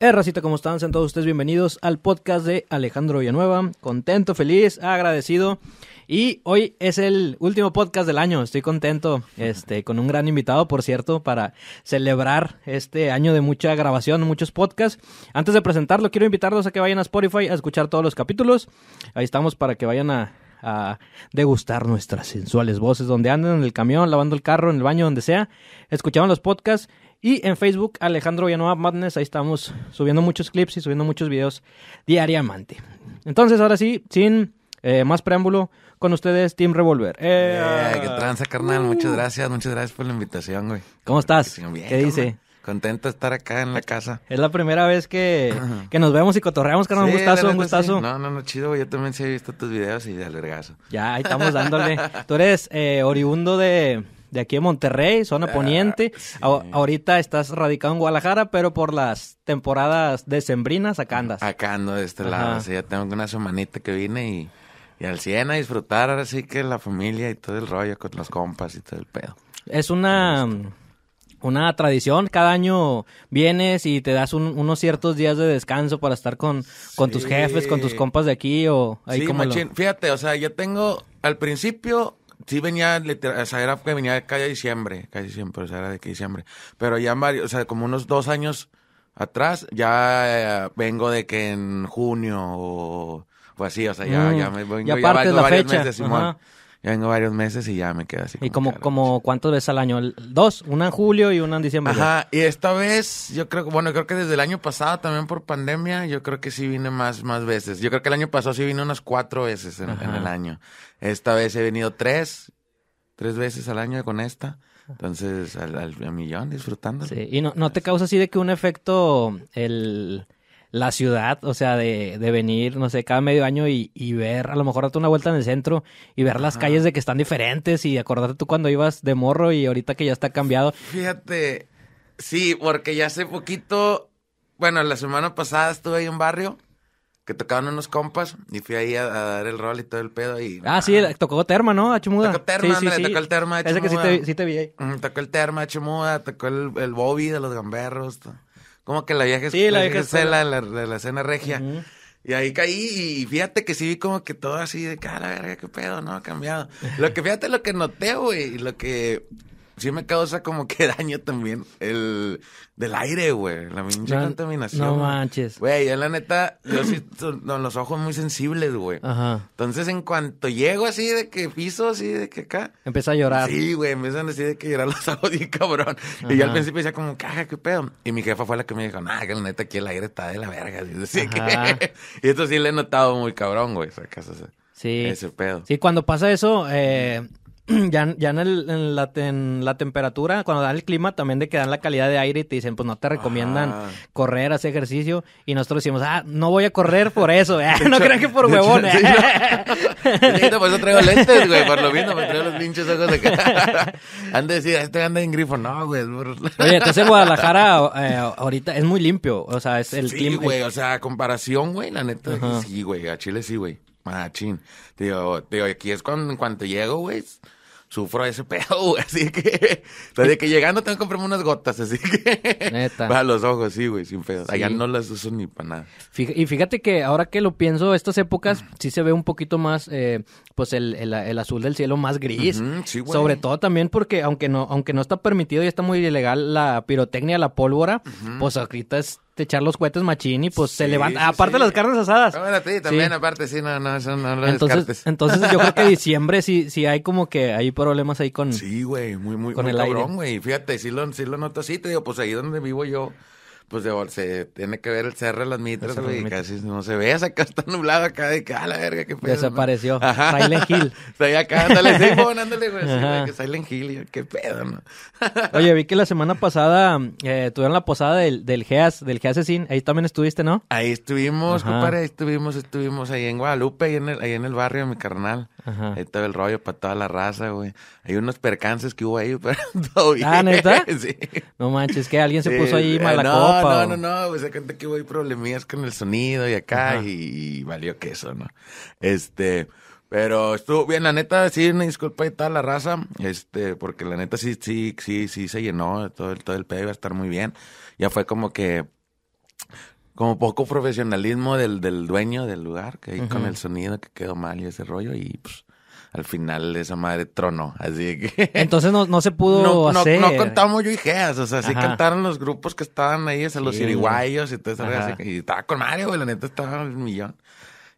Eh, Racita, ¿cómo están? Sean todos ustedes bienvenidos al podcast de Alejandro Villanueva. Contento, feliz, agradecido. Y hoy es el último podcast del año. Estoy contento, este, con un gran invitado, por cierto, para celebrar este año de mucha grabación, muchos podcasts. Antes de presentarlo, quiero invitarlos a que vayan a Spotify a escuchar todos los capítulos. Ahí estamos para que vayan a, a degustar nuestras sensuales voces donde andan en el camión, lavando el carro, en el baño, donde sea. Escuchaban los podcasts y en Facebook, Alejandro Villanueva Madness, ahí estamos subiendo muchos clips y subiendo muchos videos diariamente. Entonces, ahora sí, sin eh, más preámbulo, con ustedes, Team Revolver. Eh, eh, ¡Qué tranza, carnal! Muchas gracias, muchas gracias por la invitación, güey. ¿Cómo estás? ¿Qué dice? Contento de estar acá en la casa. Es la primera vez que, nos vemos y cotorreamos, carnal. un gustazo, un gustazo. No, no, no, chido, güey. Yo también sí he visto tus videos y de alergazo. Ya, ahí estamos dándole. Tú eres oriundo de, de aquí en Monterrey, zona ah, poniente. ahorita estás radicado en Guadalajara, pero por las temporadas decembrinas acá andas. Acá ando de este lado, ya tengo una semanita que vine y, y al Siena a disfrutar, ahora sí que la familia y todo el rollo con los compas y todo el pedo. Es una una tradición. Cada año vienes y te das unos ciertos días de descanso para estar con, con tus jefes, con tus compas de aquí o ahí sí, como lo... Fíjate, o sea, yo tengo al principio sí venía, o sea, era que venía calle diciembre, casi siempre, o sea, era de que diciembre. Pero ya en varios, o sea, como unos dos años atrás, ya eh, vengo de que en junio o, así, o sea, ya, ya mm, me vengo, ya, la fecha. Yo vengo varios meses y ya me quedo así. ¿Y como, como, cuántas veces al año? Dos, una en julio y una en diciembre. Ajá, y esta vez yo creo, bueno, creo que desde el año pasado también por pandemia, yo creo que sí vine más, más veces. Yo creo que el año pasado sí vine unas cuatro veces en, el año. Esta vez he venido tres, tres veces al año con esta. Entonces, al, millón, disfrutando. Sí, y no, no te causa así de que un efecto, el la ciudad, o sea, de, de venir, no sé, cada medio año y, y, ver, a lo mejor darte una vuelta en el centro y ver las calles de que están diferentes y acordarte tú cuando ibas de morro y ahorita que ya está cambiado. Fíjate, sí, porque ya hace poquito, bueno, la semana pasada estuve ahí en un barrio que tocaban unos compas y fui ahí a, dar el rol y todo el pedo y... Ah, sí, tocó Terma, ¿no? A Chumuda. Tocó Terma, sí, sí, tocó el Terma de Ese que sí te, vi ahí. tocó el Terma de Chumuda, tocó el, el Bobby de los Gamberros. Todo como que la viaje sí, la, la la, la, escena regia. Y ahí caí y fíjate que sí vi como que todo así de cara, verga, qué pedo, ¿no? Ha cambiado. Lo que fíjate lo que noté, güey, lo que sí me causa como que daño también el del aire, güey. La pinche contaminación. No manches. Güey, yo la neta, yo sí son los ojos muy sensibles, güey. Ajá. Entonces, en cuanto llego así de que piso, así de que acá. Empieza a llorar. Sí, güey, empiezan así de que llorar los ojos y cabrón. Y yo al principio decía como, caja, qué pedo. Y mi jefa fue la que me dijo, nah, que la neta aquí el aire está de la verga. y eso sí le he notado muy cabrón, güey. O sea, sí. Ese pedo. Sí, cuando pasa eso, eh ya, ya en, en, la, temperatura, cuando dan el clima, también de que dan la calidad de aire y te dicen, pues no te recomiendan correr, hacer ejercicio. Y nosotros decimos, ah, no voy a correr por eso, eh". no crean que por huevones. Eh. no. por eso traigo lentes, güey, por lo mismo me traigo los pinches ojos de cara. Han de decir, este anda en grifo, no, güey. Oye, entonces Guadalajara eh, ahorita es muy limpio, o sea, es el clima. Sí, güey, o sea, comparación, güey, la neta, sí, güey, a Chile sí, güey. Machín. Te digo, aquí es cuando, llego, güey, sufro ese pedo, Así que, o de que llegando tengo que comprarme unas gotas, así que. Neta. Para los ojos, sí, güey, sin pedo. Allá no las uso ni para nada. y fíjate que ahora que lo pienso, estas épocas sí se ve un poquito más, eh, pues el, azul del cielo más gris. Sobre todo también porque, aunque no, aunque no está permitido y está muy ilegal la pirotecnia, la pólvora, pues ahorita es echar los cohetes machín y pues se levanta. aparte las carnes asadas. sí, también aparte, sí, no, no, eso no entonces, Entonces yo creo que diciembre sí, sí hay como que hay problemas ahí con... Sí, güey, muy, muy, con el cabrón, güey. Fíjate, sí lo, sí lo noto así, te digo, pues ahí donde vivo yo pues de, se tiene que ver el cerro de las mitras, güey, y casi no se ve, acá está nublado acá, de que, a ah, la verga, qué pedo. Desapareció, ¿no? Silent Hill. acá, ándale, sí, y ándale, güey, Silent Hill, qué pedo, ¿no? Oye, vi que la semana pasada eh, tuvieron la posada del, del GEAS, del GEAS ahí también estuviste, ¿no? Ahí estuvimos, compadre, ahí estuvimos, estuvimos ahí en Guadalupe, ahí en el, ahí en el barrio, mi carnal. Ahí estaba el rollo para toda la raza, güey. Hay unos percances que hubo ahí, pero todo bien. ¿Ah, neta? Sí. No manches, que alguien se puso ahí eh, malacón. No, No, no, no, pues cuenta que hubo problemillas con el sonido y acá y, valió valió queso, ¿no? Este, pero estuvo bien, la neta, sí, una disculpa y toda la raza, este, porque la neta sí, sí, sí, sí se llenó, todo el, todo el pedo iba a estar muy bien. Ya fue como que como poco profesionalismo del, del dueño del lugar, que ahí con el sonido que quedó mal y ese rollo, y pues al final esa madre trono. Así que. Entonces no, no se pudo no, hacer. No, yo y Geas, o sea, sí cantaron los grupos que estaban ahí, o sea, los sí. y todo eso. Y estaba con Mario, güey, la neta estaba el millón.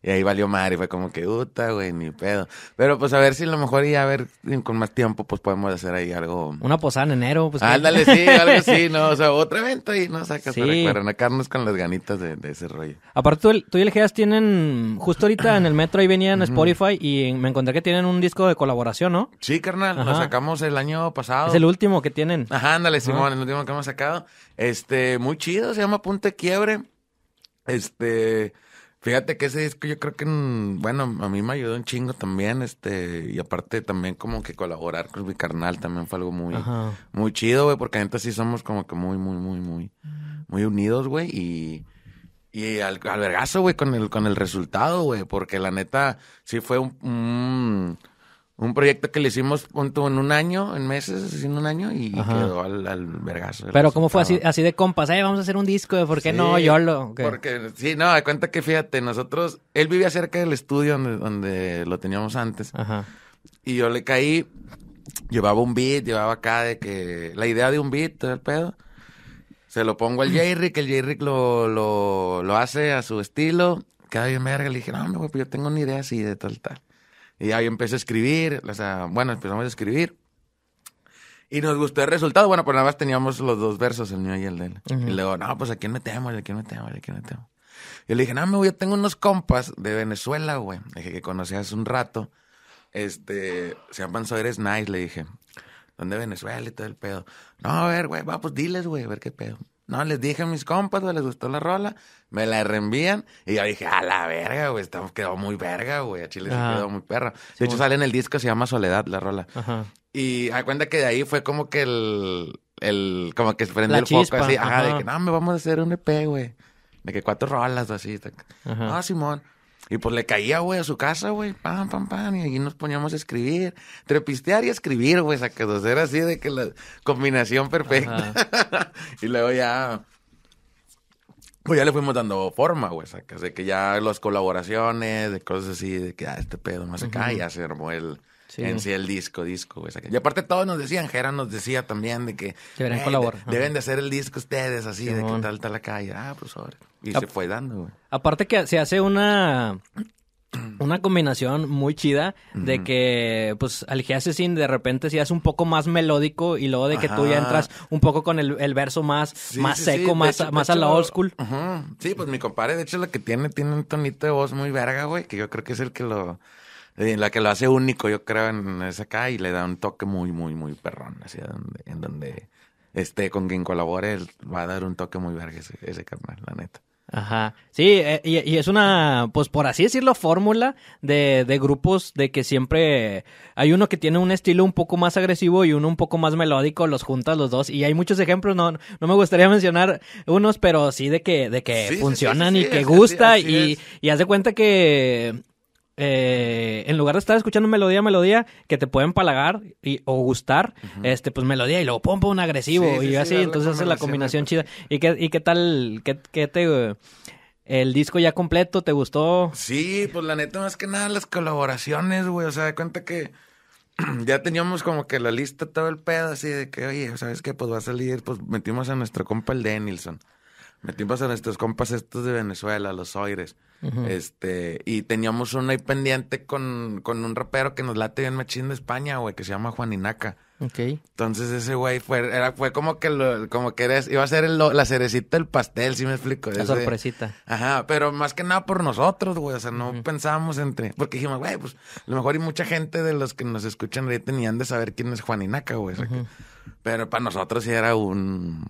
Y ahí valió madre, fue como que, puta, güey, ni pedo. Pero pues a ver si a lo mejor ya a ver con más tiempo, pues podemos hacer ahí algo. Una posada en enero, pues. Ándale, sí, algo así, ¿no? O sea, otro evento y no sacas sí. para nacarnos con las ganitas de, ese rollo. Aparte, tú, y el Geas tienen, justo ahorita en el metro ahí venían Spotify y me encontré que tienen un disco de colaboración, ¿no? Sí, carnal, lo sacamos el año pasado. Es el último que tienen. Ajá, ándale, Simón, el último que hemos sacado. Este, muy chido, se llama Punte Quiebre. Este, Fíjate que ese disco yo creo que, mm, bueno, a mí me ayudó un chingo también, este, y aparte también como que colaborar con mi carnal también fue algo muy, muy chido, güey, porque entonces sí somos como que muy, muy, muy, muy, muy unidos, güey, y, y al, güey, con el, con el resultado, güey, porque la neta sí fue un un proyecto que le hicimos en un año, en meses, así en un año, y quedó al, al vergazo. Pero ¿cómo fue así, así de compas? vamos a hacer un disco, eh, ¿por qué no yo lo Porque, sí, no, de cuenta que fíjate, nosotros, él vivía cerca del estudio donde, donde lo teníamos antes, y yo le caí, llevaba un beat, llevaba acá de que, la idea de un beat, todo el pedo, se lo pongo al J-Rick, el j lo, lo, lo hace a su estilo, queda bien verga, le dije, no, hombre, pues yo tengo una idea así de tal, tal. Y ahí empecé a escribir, o sea, bueno, empezamos a escribir. Y nos gustó el resultado. Bueno, pues nada más teníamos los dos versos, el mío y el de él. Uh -huh. Y luego, no, pues a quién metemos, a quién metemos, a quién metemos. Yo le dije, no, me voy, tengo unos compas de Venezuela, güey. dije que conocí hace un rato. Este, se llaman eres Nice, le dije. ¿Dónde Venezuela y todo el pedo? No, a ver, güey, va, pues diles, güey, a ver qué pedo. No, les dije a mis compas, güey, les gustó la rola, me la reenvían y yo dije, a la verga, güey, quedó muy verga, güey, a Chile se quedó muy perra. De hecho, sale en el disco, se llama Soledad la rola. Ajá. Y a cuenta que de ahí fue como que el, el como que se prendió el foco así, Ajá, de que no, me vamos a hacer un EP, güey. De que cuatro rolas o así. No, ah, Simón. Y pues le caía, güey, a su casa, güey, pam, pam, pam, y allí nos poníamos a escribir, trepistear y escribir, güey, que Era así de que la combinación perfecta. y luego ya, pues ya le fuimos dando forma, güey, que de que ya las colaboraciones, de cosas así, de que, ah, este pedo más se ah, ya se armó el, en sí, el disco, disco, güey. Y aparte todos nos decían, Jera nos decía también de que... deben de hacer el disco ustedes, así, de que tal, tal la calle. Ah, pues, Y se fue dando, güey. Aparte que se hace una... Una combinación muy chida de que, pues, al Assassin de repente si hace un poco más melódico y luego de que tú ya entras un poco con el, verso más, más seco, más, más a la old school. Sí, pues mi compadre, de hecho, lo que tiene, tiene un tonito de voz muy verga, güey, que yo creo que es el que lo la que lo hace único, yo creo, en esa acá y le da un toque muy, muy, muy perrón, Así donde, en donde esté con quien colabore, va a dar un toque muy verga ese, carnal, la neta. Ajá. Sí, eh, y, es una, pues por así decirlo, fórmula de, grupos de que siempre hay uno que tiene un estilo un poco más agresivo y uno un poco más melódico, los juntas los dos. Y hay muchos ejemplos, no, no me gustaría mencionar unos, pero sí de que, de que funcionan y que gusta y, y haz de cuenta que eh, en lugar de estar escuchando melodía, melodía, que te pueden palagar y, o gustar, este, pues melodía y luego pum, un agresivo y así, entonces es la combinación pues. chida. ¿Y qué, y qué tal, qué, qué te... El disco ya completo, ¿te gustó? Sí, pues la neta, más que nada las colaboraciones, güey. O sea, de cuenta que ya teníamos como que la lista todo el pedo, así de que, oye, ¿sabes qué? Pues va a salir, pues metimos a nuestro compa el Denilson. Metimos a nuestros compas estos de Venezuela, los Oires. Este, y teníamos uno ahí pendiente con, con, un rapero que nos late bien machín de España, güey, que se llama Juan Inaca. Ok. Entonces ese güey fue, era, fue como que como que era, iba a ser la cerecita del pastel, si me explico? La sorpresita. Ajá, pero más que nada por nosotros, güey. O sea, no pensábamos entre. Porque dijimos, güey, pues a lo mejor y mucha gente de los que nos escuchan ahorita tenían de saber quién es Juan Inaca, güey. Pero para nosotros sí era un.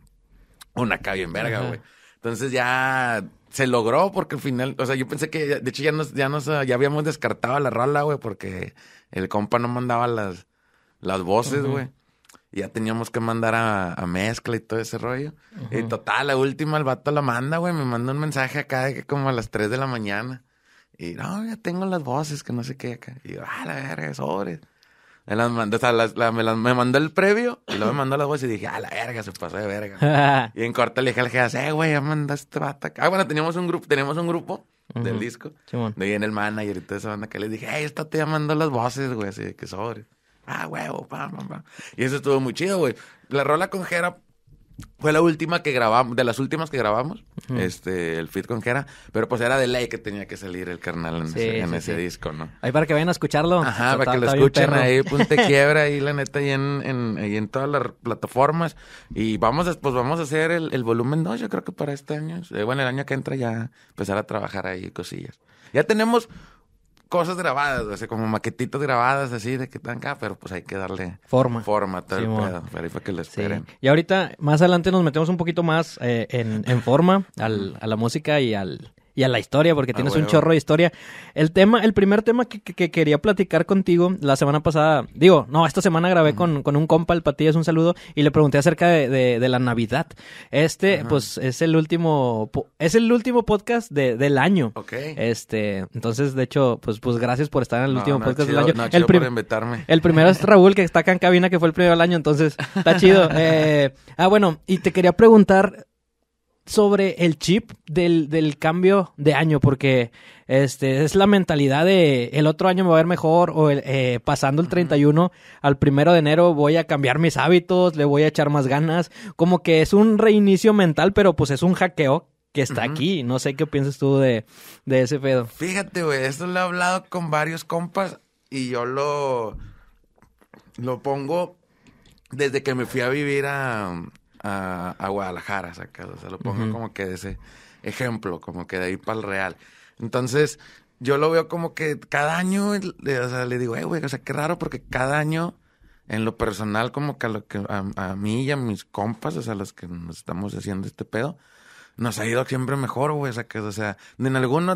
Una acá en verga, güey. Entonces ya se logró porque al final, o sea, yo pensé que, de hecho, ya nos, ya nos, ya habíamos descartado la rola, güey, porque el compa no mandaba las, las voces, güey. Y ya teníamos que mandar a, mezcla y todo ese rollo. Y total, la última, el vato la manda, güey, me manda un mensaje acá de que como a las 3 de la mañana. Y no, ya tengo las voces, que no sé qué acá. Y yo, ah, la verga, sobres. Me las mandó, o sea, me, mandó el previo y luego me mandó las voces y dije, a la verga, se pasó de verga. y en corto le dije al jefe, eh, güey, ya mandaste bata. Ah, bueno, teníamos un grupo, teníamos un grupo del disco. De ahí en el manager y toda esa banda que le dije, hey, esta te llamando las voces, güey, así que sobre. Ah, huevo, pam, pam, pam. Y eso estuvo muy chido, güey. La rola con Jera fue la última que grabamos, de las últimas que grabamos, este, el fitcon con Jera, pero pues era de ley que tenía que salir el carnal en, ese, disco, ¿no? Ahí para que vayan a escucharlo. Ajá, para que lo escuchen ahí, punte quiebra ahí, la neta, ahí en, todas las plataformas. Y vamos después, pues, vamos a hacer el, volumen 2, yo creo que para este año, eh, bueno, el año que entra ya empezar a trabajar ahí cosillas. Ya tenemos cosas grabadas, o sea, como maquetitos grabadas así de que tan acá, pero pues hay que darle forma. Forma, tal, el pedo, para que les esperen. Y ahorita, más adelante nos metemos un poquito más eh, en, en, forma al, a la música y al y a la historia, porque ah, tienes un chorro de historia. El tema, el primer tema que, quería platicar contigo la semana pasada, digo, no, esta semana grabé con, un compa, el Patillas, un saludo, y le pregunté acerca de, la Navidad. Este, pues, es el último, es el último podcast del año. Ok. Este, entonces, de hecho, pues, pues gracias por estar en el último podcast del año. el por invitarme. El primero es Raúl, que está acá en cabina, que fue el primero del año, entonces, está chido. Eh, ah, bueno, y te quería preguntar, sobre el chip del, cambio de año, porque este, es la mentalidad de el otro año me va a ver mejor, o eh, pasando el 31 al primero de enero voy a cambiar mis hábitos, le voy a echar más ganas, como que es un reinicio mental, pero pues es un hackeo que está aquí. No sé qué piensas tú de, de ese pedo. Fíjate, güey, esto lo he hablado con varios compas y yo lo, lo pongo desde que me fui a vivir a, a, Guadalajara, O sea, lo pongo como que de ese ejemplo, como que de ahí para el real. Entonces, yo lo veo como que cada año, o sea, le digo, eh, güey, o sea, qué raro porque cada año, en lo personal, como que a, mí y a mis compas, o sea, los que nos estamos haciendo este pedo, nos ha ido siempre mejor, güey, sacas. O sea, de, en de alguna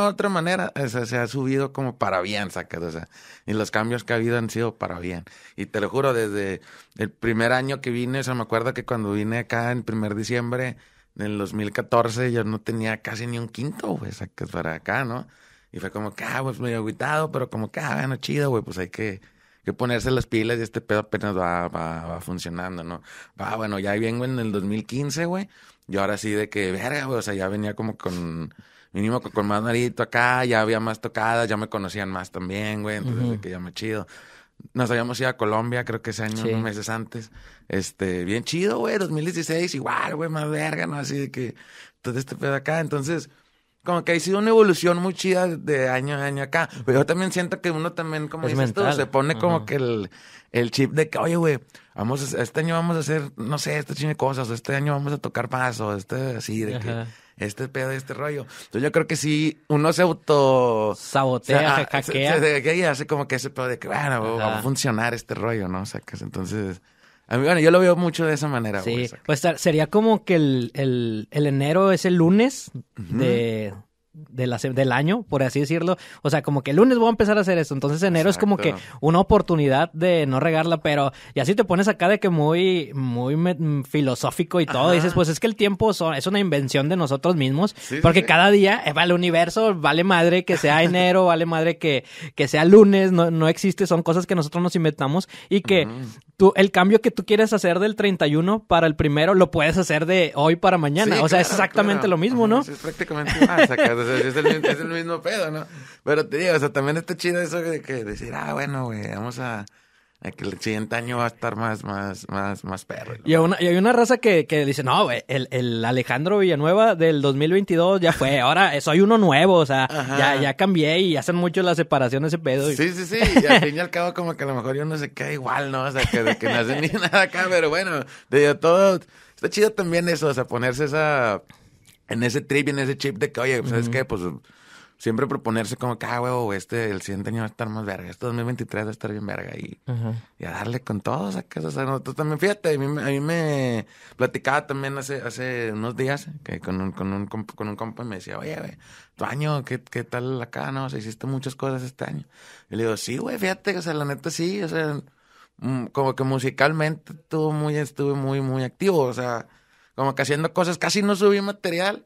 u otra manera, o sea, se ha subido como para bien, sacas. O sea, y los cambios que ha habido han sido para bien. Y te lo juro, desde el primer año que vine, o sea, me acuerdo que cuando vine acá en primer diciembre del 2014, yo no tenía casi ni un quinto, güey, sacas para acá, ¿no? Y fue como que, ah, pues medio aguitado, pero como que, ah, bueno, chido, güey, pues hay que ponerse las pilas y este pedo apenas va, va, funcionando, ¿no? Va, ah, bueno, ya vengo en el 2015, güey. Yo ahora sí de que, verga, güey, o sea, ya venía como con, mínimo con, más narito acá, ya había más tocadas, ya me conocían más también, güey, entonces de que ya me chido. Nos habíamos ido a Colombia, creo que ese año, meses antes. Este, bien chido, güey, 2016, igual, güey, más verga, ¿no? Así de que todo este pedo acá. Entonces, como que ha sido una evolución muy chida de año a año acá. Pero yo también siento que uno también, como dices se pone como que el, chip de que, oye, güey, vamos a, este año vamos a hacer, no sé, este chino de cosas, este año vamos a tocar paso, este así, de que este pedo, este rollo. Entonces yo creo que sí, uno se auto... Sabotea, se hackea. hace como que ese pedo de que, bueno, va a funcionar este rollo, ¿no? O sea, que entonces... A bueno, yo lo veo mucho de esa manera. Sí, pues sería como que el, enero es el lunes de... del año, por así decirlo. O sea, como que el lunes voy a empezar a hacer esto. Entonces enero es como que una oportunidad de no regarla, pero y así te pones acá de que muy, muy filosófico y todo. Dices, pues es que el tiempo es una invención de nosotros mismos, porque cada día, va eh, vale universo, vale madre que sea enero, vale madre que, sea lunes, no, no existe, son cosas que nosotros nos inventamos y que, el cambio que tú quieres hacer del 31 para el primero, lo puedes hacer de hoy para mañana. o sea, es exactamente lo mismo, ¿no? es prácticamente igual, o es, es, el, mismo pedo, ¿no? Pero te digo, o sea, también está chido eso de que decir, ah, bueno, güey, vamos a el siguiente año va a estar más, más, más, más perro. Y, y, hay una raza que, dice, no, güey, el, Alejandro Villanueva del 2022 ya fue, ahora soy uno nuevo, o sea, ya, ya cambié y hacen mucho la separación ese pedo. Sí, sí, sí, y al fin y al cabo como que a lo mejor yo no sé qué, igual, ¿no? O sea, que, que no hacen ni nada acá, pero bueno, de todo, está chido también eso, o sea, ponerse esa, en ese trip en ese chip de que, oye, pues, ¿sabes qué? Pues siempre proponerse como que, ah, huevo, este, el siguiente año va a estar más verga, este 2023 va a estar bien verga y, a darle con todo, casa O sea, nosotros también, fíjate, a mí, me platicaba también hace, hace unos días que con un, con un, con un compa me decía, oye, güey, tu año, ¿qué, qué tal acá? No, o sea, hiciste muchas cosas este año. Y le digo, sí, güey, fíjate, o sea, la neta sí, o sea, mm, como que musicalmente estuve muy, estuve muy, muy activo, o sea, como que haciendo cosas, casi no subí material,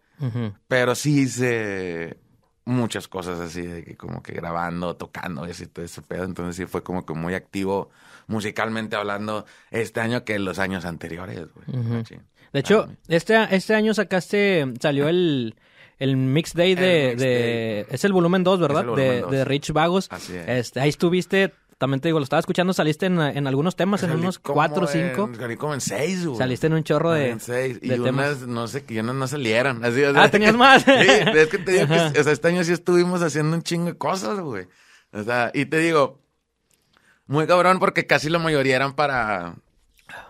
pero sí se muchas cosas así, de como que grabando, tocando, y todo ese pedo. Entonces sí fue como que muy activo musicalmente hablando este año que los años anteriores, ah, De hecho, ah, este, este año sacaste, salió el, mix day de, es el volumen 2, ¿verdad? de, de, Rich Vagos. Así Este, ahí estuviste también te digo, lo estaba escuchando, saliste en, algunos temas, en unos cuatro o cinco. salí como seis, güey. Saliste en un chorro de. En seis. y unas, no sé, que ya no salieron. Así, ah, tenías más. sí, es que te que, este año sí estuvimos haciendo un chingo de cosas, güey. O sea, y te digo, muy cabrón, porque casi la mayoría eran para,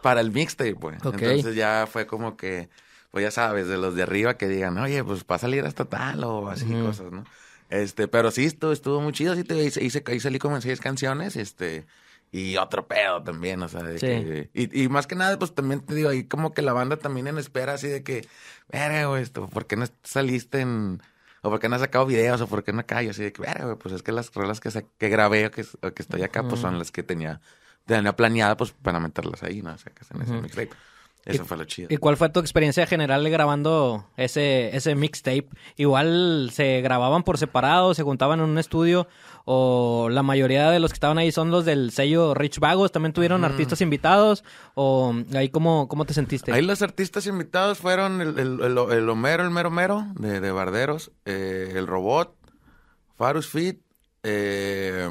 para el mixtape, güey. Entonces ya fue como que, pues ya sabes, de los de arriba que digan, oye, pues va a salir hasta tal o así cosas, ¿no? Este, pero sí, estuvo, estuvo muy chido, sí, te, hice, hice, ahí salí como en seis canciones, este, y otro pedo también, o sea, y, y, más que nada, pues también te digo, ahí como que la banda también en espera, así de que, verga, güey, esto, ¿por qué no saliste en, o por qué no has sacado videos, o por qué no callo, así de que, verga, güey, pues es que las rolas que, que grabé o que, que estoy acá, pues son las que tenía, tenía planeada, pues para meterlas ahí, ¿no? O sea, que en esa fue la chida. ¿Y cuál fue tu experiencia general grabando ese, ese mixtape? ¿Igual se grababan por separado, se juntaban en un estudio? ¿O la mayoría de los que estaban ahí son los del sello Rich Vagos? ¿También tuvieron artistas invitados? ¿O ahí cómo, cómo te sentiste? Ahí los artistas invitados fueron el, Homero, el Mero Mero, de, de Barderos, eh, el Robot, Farus Fit, eh,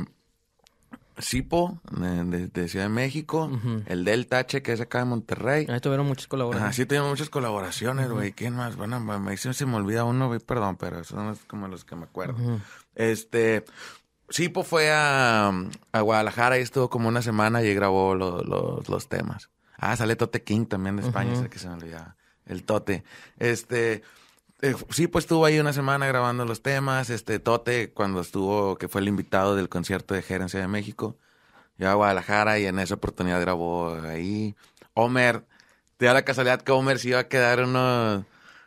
Cipo, de, Ciudad de México, el Delta H, que es acá de Monterrey. Ahí tuvieron muchas colaboraciones. Sí, tuvieron muchas colaboraciones, güey. ¿Quién más? Bueno, me, se me olvida uno, güey, perdón, pero son como los que me acuerdo. Este, Cipo fue a, Guadalajara y estuvo como una semana y grabó los temas. Ah, sale Tote King también de España, que se me olvidaba. El Tote. Este, eh, sí, pues estuvo ahí una semana grabando los temas. Este Tote, cuando estuvo, que fue el invitado del concierto de Gerencia de México, yo a Guadalajara y en esa oportunidad grabó ahí. Homer, te da la casualidad que Homer se iba a quedar unos,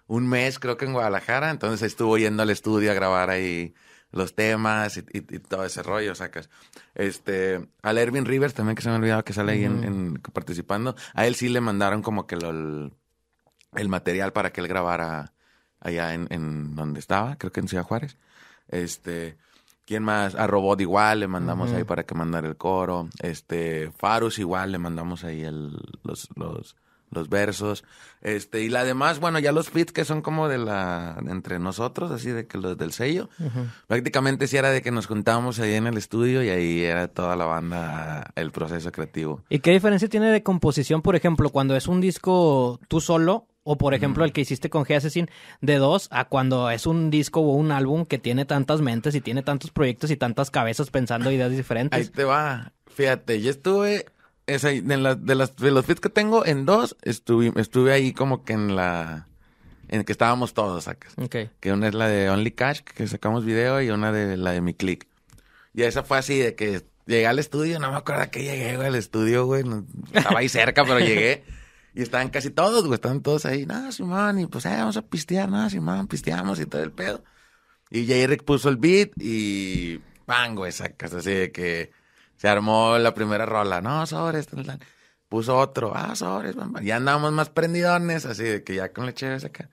un mes, creo que en Guadalajara. Entonces estuvo yendo al estudio a grabar ahí los temas y, todo ese rollo, sacas. Este, al Ervin Rivers también, que se me ha olvidado que sale ahí participando. A él sí le mandaron como que el material para que él grabara allá en, donde estaba, creo que en Ciudad Juárez. Este, ¿quién más? A Robot igual le mandamos ahí para que mandara el coro. Este, Farus igual le mandamos ahí el, los, los, los versos. Este, y la demás, bueno, ya los fits que son como de la, entre nosotros, así de que los del sello. Prácticamente si era de que nos juntábamos ahí en el estudio y ahí era toda la banda, el proceso creativo. ¿Y qué diferencia tiene de composición, por ejemplo, cuando es un disco tú solo o por ejemplo, el que hiciste con G-Assassin de 2 a cuando es un disco o un álbum que tiene tantas mentes y tiene tantos proyectos y tantas cabezas pensando ideas diferentes. Ahí te va. Fíjate, yo estuve de, los fits que tengo, en dos estuve, estuve ahí como que en la... En que estábamos todos, sacas. Que una es la de Only Cash, que sacamos video, y una de la de Mi Click. Y esa fue así, de que llegué al estudio, no me acuerdo que llegué, al estudio, güey. estaba ahí cerca, pero llegué. Y estaban casi todos, güey, estaban todos ahí. nada Simón, y pues, eh, vamos a pistear, nada, Simón, pisteamos y todo el pedo. Y J. puso el beat y ¡pam! güey, sacas así de que se armó la primera rola. No, sobres, puso otro. Ah, sobres, Ya andábamos más prendidones, así de que ya con leche acá.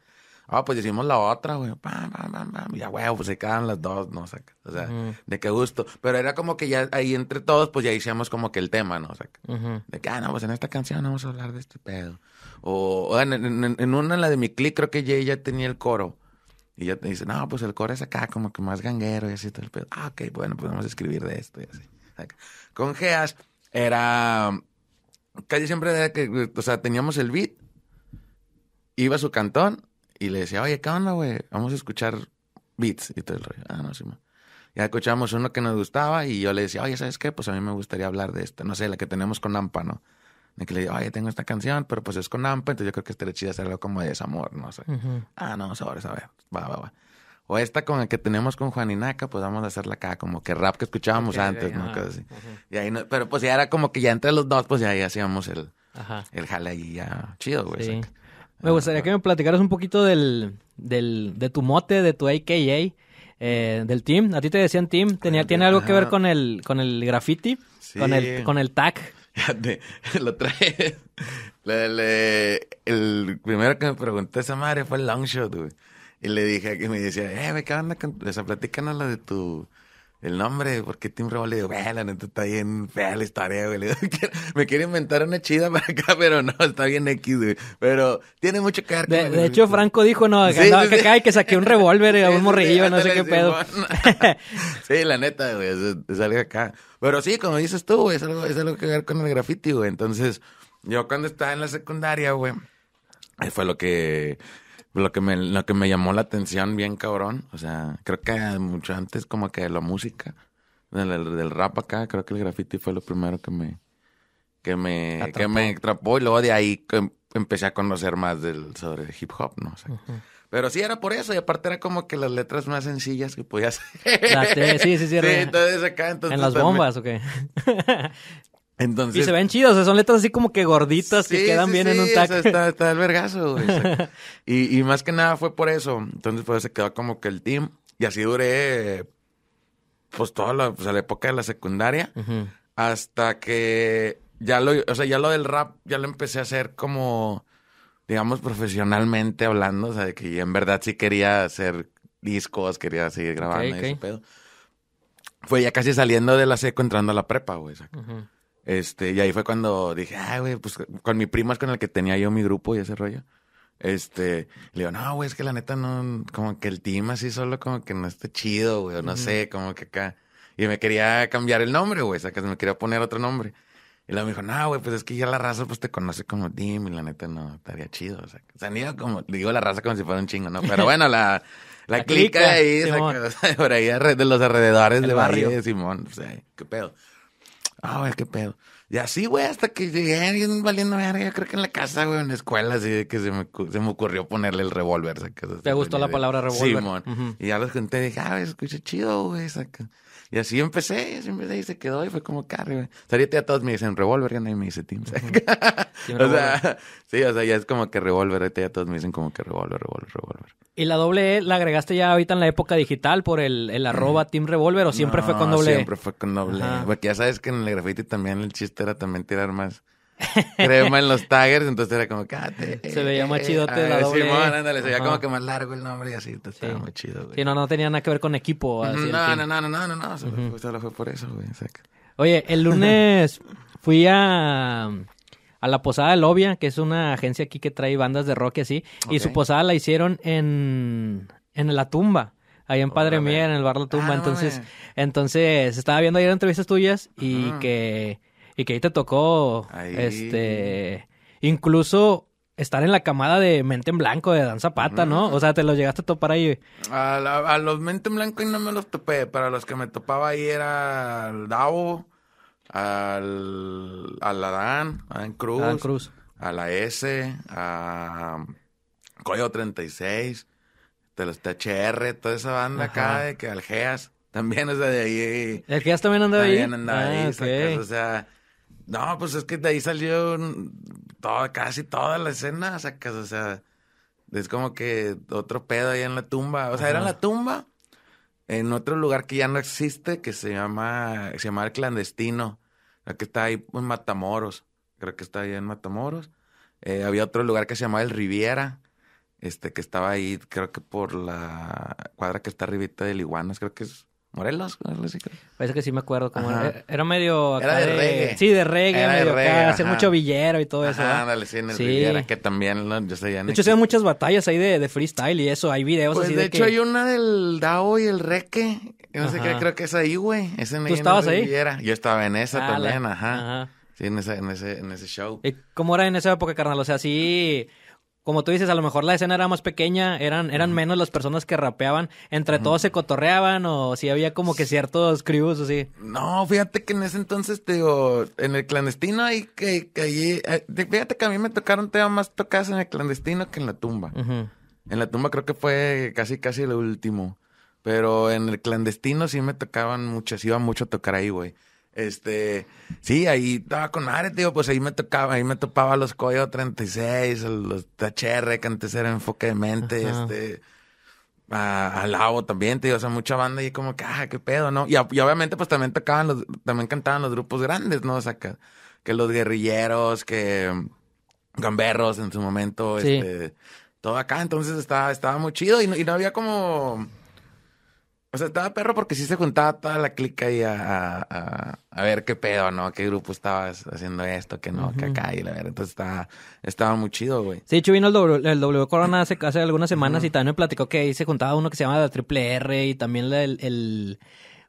Ah, pues decimos la otra, güey. Pam, pam, pam, pam. ya, güey, pues se quedan las dos, ¿no? O sea, de qué gusto. Pero era como que ya ahí entre todos, pues ya hicimos como que el tema, ¿no? O de que, ah, no, pues en esta canción vamos a hablar de este pedo. O, en, una, la de mi click, creo que Jay ya tenía el coro. Y ya te dice, no, pues el coro es acá como que más ganguero y así todo el pedo. Ah, ok, bueno, pues vamos escribir de esto y así. Con Geas era casi siempre era que, o sea, teníamos el beat, iba su cantón y le decía, oye, ¿qué onda, güey? Vamos a escuchar beats y todo el rollo. Ah, no, sí, Ya escuchamos uno que nos gustaba y yo le decía, oye, ¿sabes qué? Pues a mí me gustaría hablar de esto no sé, la que tenemos con Ampa, ¿no? De que le digo, oye, tengo esta canción, pero pues es con Ampa, entonces yo creo que estaría chida hacerlo como de desamor, no sé. Ah, no, sobre, a ver, va, va, va. O esta con la que tenemos con Juan Inaca, pues vamos a hacerla acá, como que rap que escuchábamos antes, ¿no? Y ahí pero pues ya era como que ya entre los dos, pues ya, ahí hacíamos el, el jale ahí ya chido, güey. Sí. Me gustaría que me platicaras un poquito del, de tu mote, de tu AKA, eh, del team. A ti te decían team. Tenía, ¿Tiene algo que ver con el, con el graffiti? Con, el, con el tag. Lo traje. el primero que me preguntó esa madre fue el long shot, Y le dije que me decía, eh, me ¿qué onda? Con... platícanos la de tu el nombre, porque Tim Robbins le digo, la neta está bien fea la historia, güey. me quiere inventar una chida para acá, pero no, está bien X, güey. Pero tiene mucho que ver. De, de hecho, Franco dijo, no, que, cae Acá, que saqué un revólver y un morrillo, no sé qué pedo. sí, la neta, güey, es, acá. Pero sí, como dices tú, güey, es algo, es algo que ver con el graffiti, güey. Entonces, yo cuando estaba en la secundaria, güey, fue lo que lo que me, lo que me llamó la atención bien cabrón, o sea, creo que mucho antes como que la música, del, del rap acá, creo que el graffiti fue lo primero que me, que me, atrapó. que me atrapó y luego de ahí em, empecé a conocer más del, sobre el hip hop, ¿no? Pero sí era por eso, y aparte era como que las letras más sencillas que podías. sí, sí, sí. sí entonces acá, entonces ¿En las bombas o qué? y se ven chidos, o sea, son letras así como que gorditas y que quedan bien en un taco. está, está, el vergazo, güey. y, y, más que nada fue por eso. Entonces, pues se quedó como que el team. Y así duré, pues, toda la, la época de la secundaria. Hasta que ya lo, o sea, ya lo del rap, ya lo empecé a hacer como, digamos, profesionalmente hablando. O sea, de que en verdad sí quería hacer discos, quería seguir grabando ese pedo. Fue ya casi saliendo de la seco entrando a la prepa, güey. O este, y ahí fue cuando dije, ay, güey, pues con mi prima es con el que tenía yo mi grupo y ese rollo. Este, le digo, no, güey, es que la neta no, como que el team así solo como que no esté chido, güey, no sé, como que acá. Y me quería cambiar el nombre, güey, o sea, que me quería poner otro nombre. Y luego me dijo, no, güey, pues es que ya la raza pues te conoce como team y la neta no, estaría chido, o sea, se han ido como, digo la raza como si fuera un chingo, ¿no? Pero bueno, la, la, clica, ahí, por ahí de los alrededores de barrio. de Simón, o pues, sea, qué pedo. Ah, güey, qué pedo. Y así, güey, hasta que llegué valiendo verga, yo creo que en la casa, güey, en la escuela, así de que se me, ocurrió ponerle el revólver. ¿Te gustó la palabra revólver? Y ya les conté, dije, ah, escucha chido, güey, saca. Y así empecé, y así empecé y se quedó y fue como carre. Ah, ahorita ya todos me dicen Revolver, y nadie me dice Team o sea, sí, o sea, ya es como que Revolver, ahorita ya todos me dicen como que Revolver, Revolver, Revolver. ¿Y la doble E la agregaste ya ahorita en la época digital por el, arroba Team Revolver o siempre fue con doble E? siempre fue con doble E. Porque ya sabes que en el graffiti también el chiste era también tirar más Creemos en los tigers entonces era como, cállate. Ah, se veía más eh, chidote eh, la doble. se veía como que más largo el nombre y así, entonces estaba muy chido, no, no tenía nada que ver con equipo. no, no, no, no, no, no, no, solo fue por eso, güey, Oye, el lunes fui a, a la posada de Lobia, que es una agencia aquí que trae bandas de rock y así, y su posada la hicieron en, en La Tumba. Ahí en Padre Mía, en el bar La Tumba. Ah, entonces, entonces, estaba viendo ayer entrevistas tuyas y que y que ahí te tocó este incluso estar en la camada de Mente en Blanco de Dan Zapata, ¿no? O sea, te lo llegaste a topar ahí. A, los Mente en Blanco y no me los topé, pero a los que me topaba ahí era al Davo, al, al Adán, a Cruz, Adán Cruz, a la S, a um, Coyo 36, de los THR, toda esa banda acá de que Algeas. También, es de ahí. ¿El Geas también andaba ahí? También ahí, ah, o sea no, pues es que de ahí salió casi toda la escena, sacas, o sea, es como que otro pedo ahí en la tumba. O sea, era la tumba, en otro lugar que ya no existe, que se llama, se llama el clandestino, que está ahí en Matamoros, creo que está ahí en Matamoros. Eh, había otro lugar que se llamaba el Riviera, este, que estaba ahí, creo que por la cuadra que está arribita de Liguanas, creo que es Morelos, Parece pues que sí me acuerdo cómo era. Era medio. era de, reggae. Sí, de reggae, medio mucho villero y todo eso. Ah, sí, en el sí. Villera, que también yo sabía. De hecho, se muchas batallas ahí de, freestyle y eso, hay videos pues así de. De hecho, hay una del Dao y el Reque. No sé qué, creo que es ahí, güey. Es en, ¿Tú estabas ahí? Yo estaba en esa ah, también, ajá. Sí, en ese, en ese, en ese show. cómo era en esa época, carnal? O sea, sí como tú dices, a lo mejor la escena era más pequeña, eran, eran menos las personas que rapeaban, entre todos se cotorreaban o si había como que ciertos o así. No, fíjate que en ese entonces, te digo, en el clandestino ahí que, eh, fíjate que a mí me tocaron temas más tocados en el clandestino que en la tumba. En la tumba creo que fue casi, casi lo último. Pero en el clandestino sí me tocaban muchas, iba mucho a tocar ahí, güey. Este, sí, ahí estaba con Ares, tío, pues ahí me tocaba, ahí me topaba los Coyo 36, los THR, que antes era enfoque de mente, este, a, también, tío, o sea, mucha banda y como que, ah, qué pedo, ¿no? Y, obviamente, pues también tocaban los, también cantaban los grupos grandes, ¿no? O sea, que, los guerrilleros, que mm, gamberros en su momento, este, todo acá, entonces estaba, estaba muy chido y, y no había como o sea, estaba perro porque sí se juntaba toda la clica ahí a, a, ver qué pedo, ¿no? ¿Qué grupo estabas haciendo esto? ¿Qué no? ¿Qué acá? Y la verdad, entonces estaba, estaba muy chido, güey. Sí, de vino el W, Corona hace, hace algunas semanas y también me platicó que ahí se juntaba uno que se llama la Triple R y también el, el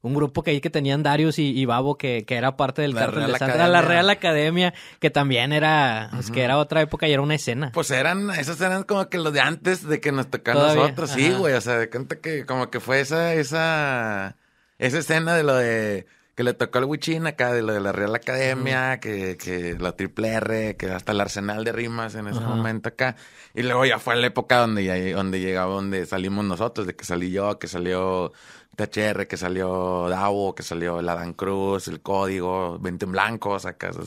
un grupo que ahí que tenían Darius y, Babo, que, era parte del la de la Real Academia, que también era, es que era otra época y era una escena. Pues eran, Esas eran como que los de antes de que nos a nosotros, sí, güey, o sea, de cuenta que como que fue esa, esa, esa escena de lo de que le tocó al Wichin acá de lo de la Real Academia, que, la Triple R, que hasta el arsenal de rimas en ese momento acá. Y luego ya fue la época donde, ya, donde llegaba, donde salimos nosotros, de que salí yo, que salió THR que salió, Davo que salió, el Adam Cruz, el Código, Vente en Blanco, sacas, o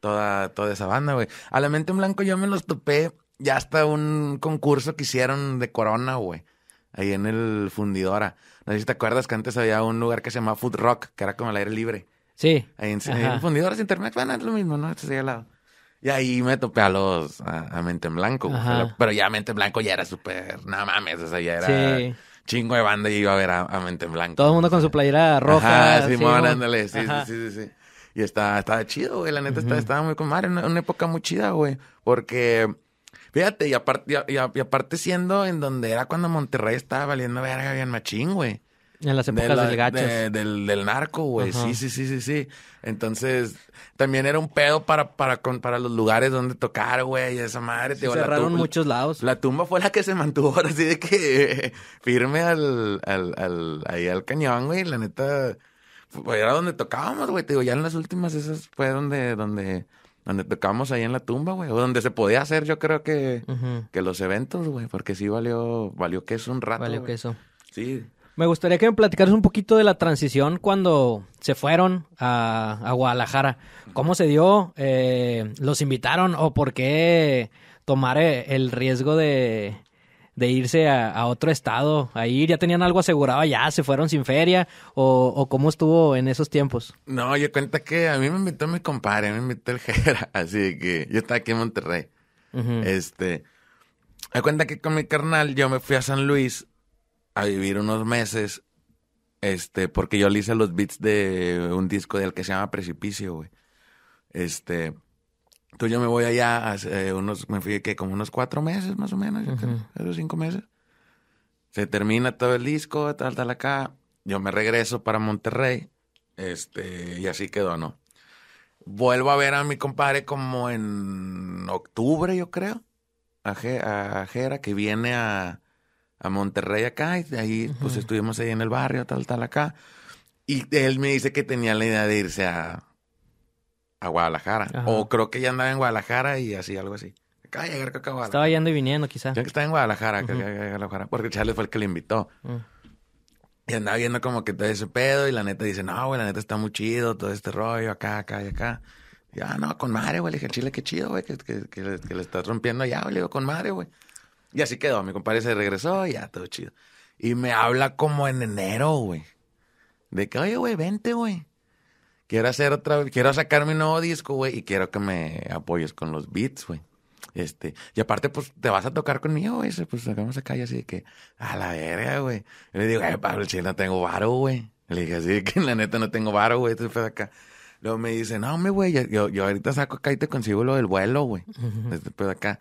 toda, toda esa banda, güey. A la Mente en Blanco yo me los topé ya hasta un concurso que hicieron de Corona, güey. Ahí en el Fundidora. No sé si te acuerdas que antes había un lugar que se llamaba Food Rock, que era como el aire libre. Sí. Ahí en, en Internet, bueno, es lo mismo, ¿no? Este al lado. Y ahí me topé a los, a, Mente en Blanco, Pero ya Mente en Blanco ya era súper, no mames, o sea, ya era... Sí chingo de banda y iba a ver a, Mente en Blanco. Todo el mundo con su playera roja. Ah, Sí, sí, sí, sí, sí. Y estaba, estaba chido, güey. La neta estaba, muy con madre. Una, época muy chida, güey. Porque, fíjate, y aparte, y, aparte siendo en donde era cuando Monterrey estaba valiendo verga bien machín, güey. En las épocas del gacho. del, del, narco, güey. Sí, sí, sí, sí, sí. Entonces, también era un pedo para, para, para los lugares donde tocar, güey. Esa madre. Sí, cerraron muchos lados. La tumba fue la que se mantuvo así de que firme al, al, al, ahí al cañón, güey. La neta, pues, era donde tocábamos, güey. Te digo, ya en las últimas esas fue donde, donde, donde tocábamos ahí en la tumba, güey. O donde se podía hacer, yo creo que, que los eventos, güey. Porque sí valió, valió queso un rato. Valió queso. Sí. Me gustaría que me platicaras un poquito de la transición cuando se fueron a, Guadalajara. ¿Cómo se dio? Eh, ¿Los invitaron o por qué tomar eh, el riesgo de, irse a, otro estado? ¿Ahí ya tenían algo asegurado allá? ¿Se fueron sin feria? ¿O, cómo estuvo en esos tiempos? No, yo cuenta que a mí me invitó mi compadre, me invitó el Jera. Así que yo estaba aquí en Monterrey. Este. Me cuenta que con mi carnal yo me fui a San Luis a vivir unos meses, este, porque yo le hice los beats de un disco del que se llama Precipicio, güey. Este, entonces yo me voy allá, hace eh, unos, me fui que como unos cuatro meses más o menos, yo cinco meses. Se termina todo el disco, tal, tal, acá. Yo me regreso para Monterrey, este, y así quedó, ¿no? Vuelvo a ver a mi compadre como en octubre, yo creo, a Jera, que viene a, a Monterrey acá y de ahí pues estuvimos ahí en el barrio, tal, tal, acá. Y él me dice que tenía la idea de irse a, a Guadalajara. O creo que ya andaba en Guadalajara y así, algo así. Acá acá Estaba yendo y viniendo quizás. ya que estaba en Guadalajara, Guadalajara porque Charles fue el que le invitó. Mm. Y andaba viendo como que todo ese pedo y la neta dice, no, güey, la neta está muy chido, todo este rollo acá, acá y acá. Ya, ah, no, con madre, güey. Le dije, Chile, qué chido, güey, que, que, le, está estás rompiendo allá, güey. con madre, güey. Y así quedó. Mi compadre se regresó y ya, todo chido. Y me habla como en enero, güey. De que, oye, güey, vente, güey. Quiero hacer otra vez, quiero sacar mi nuevo disco, güey, y quiero que me apoyes con los beats, güey. Este, y aparte, pues, te vas a tocar conmigo, güey. Pues sacamos acá y así de que, a la verga, güey. Le digo, eh, Pablo, si no tengo varo, güey. Le dije así que la neta no tengo varo, güey. Entonces fue acá. Luego me dice, no, güey, yo, yo, ahorita saco acá y te consigo lo del vuelo, güey. Después este acá.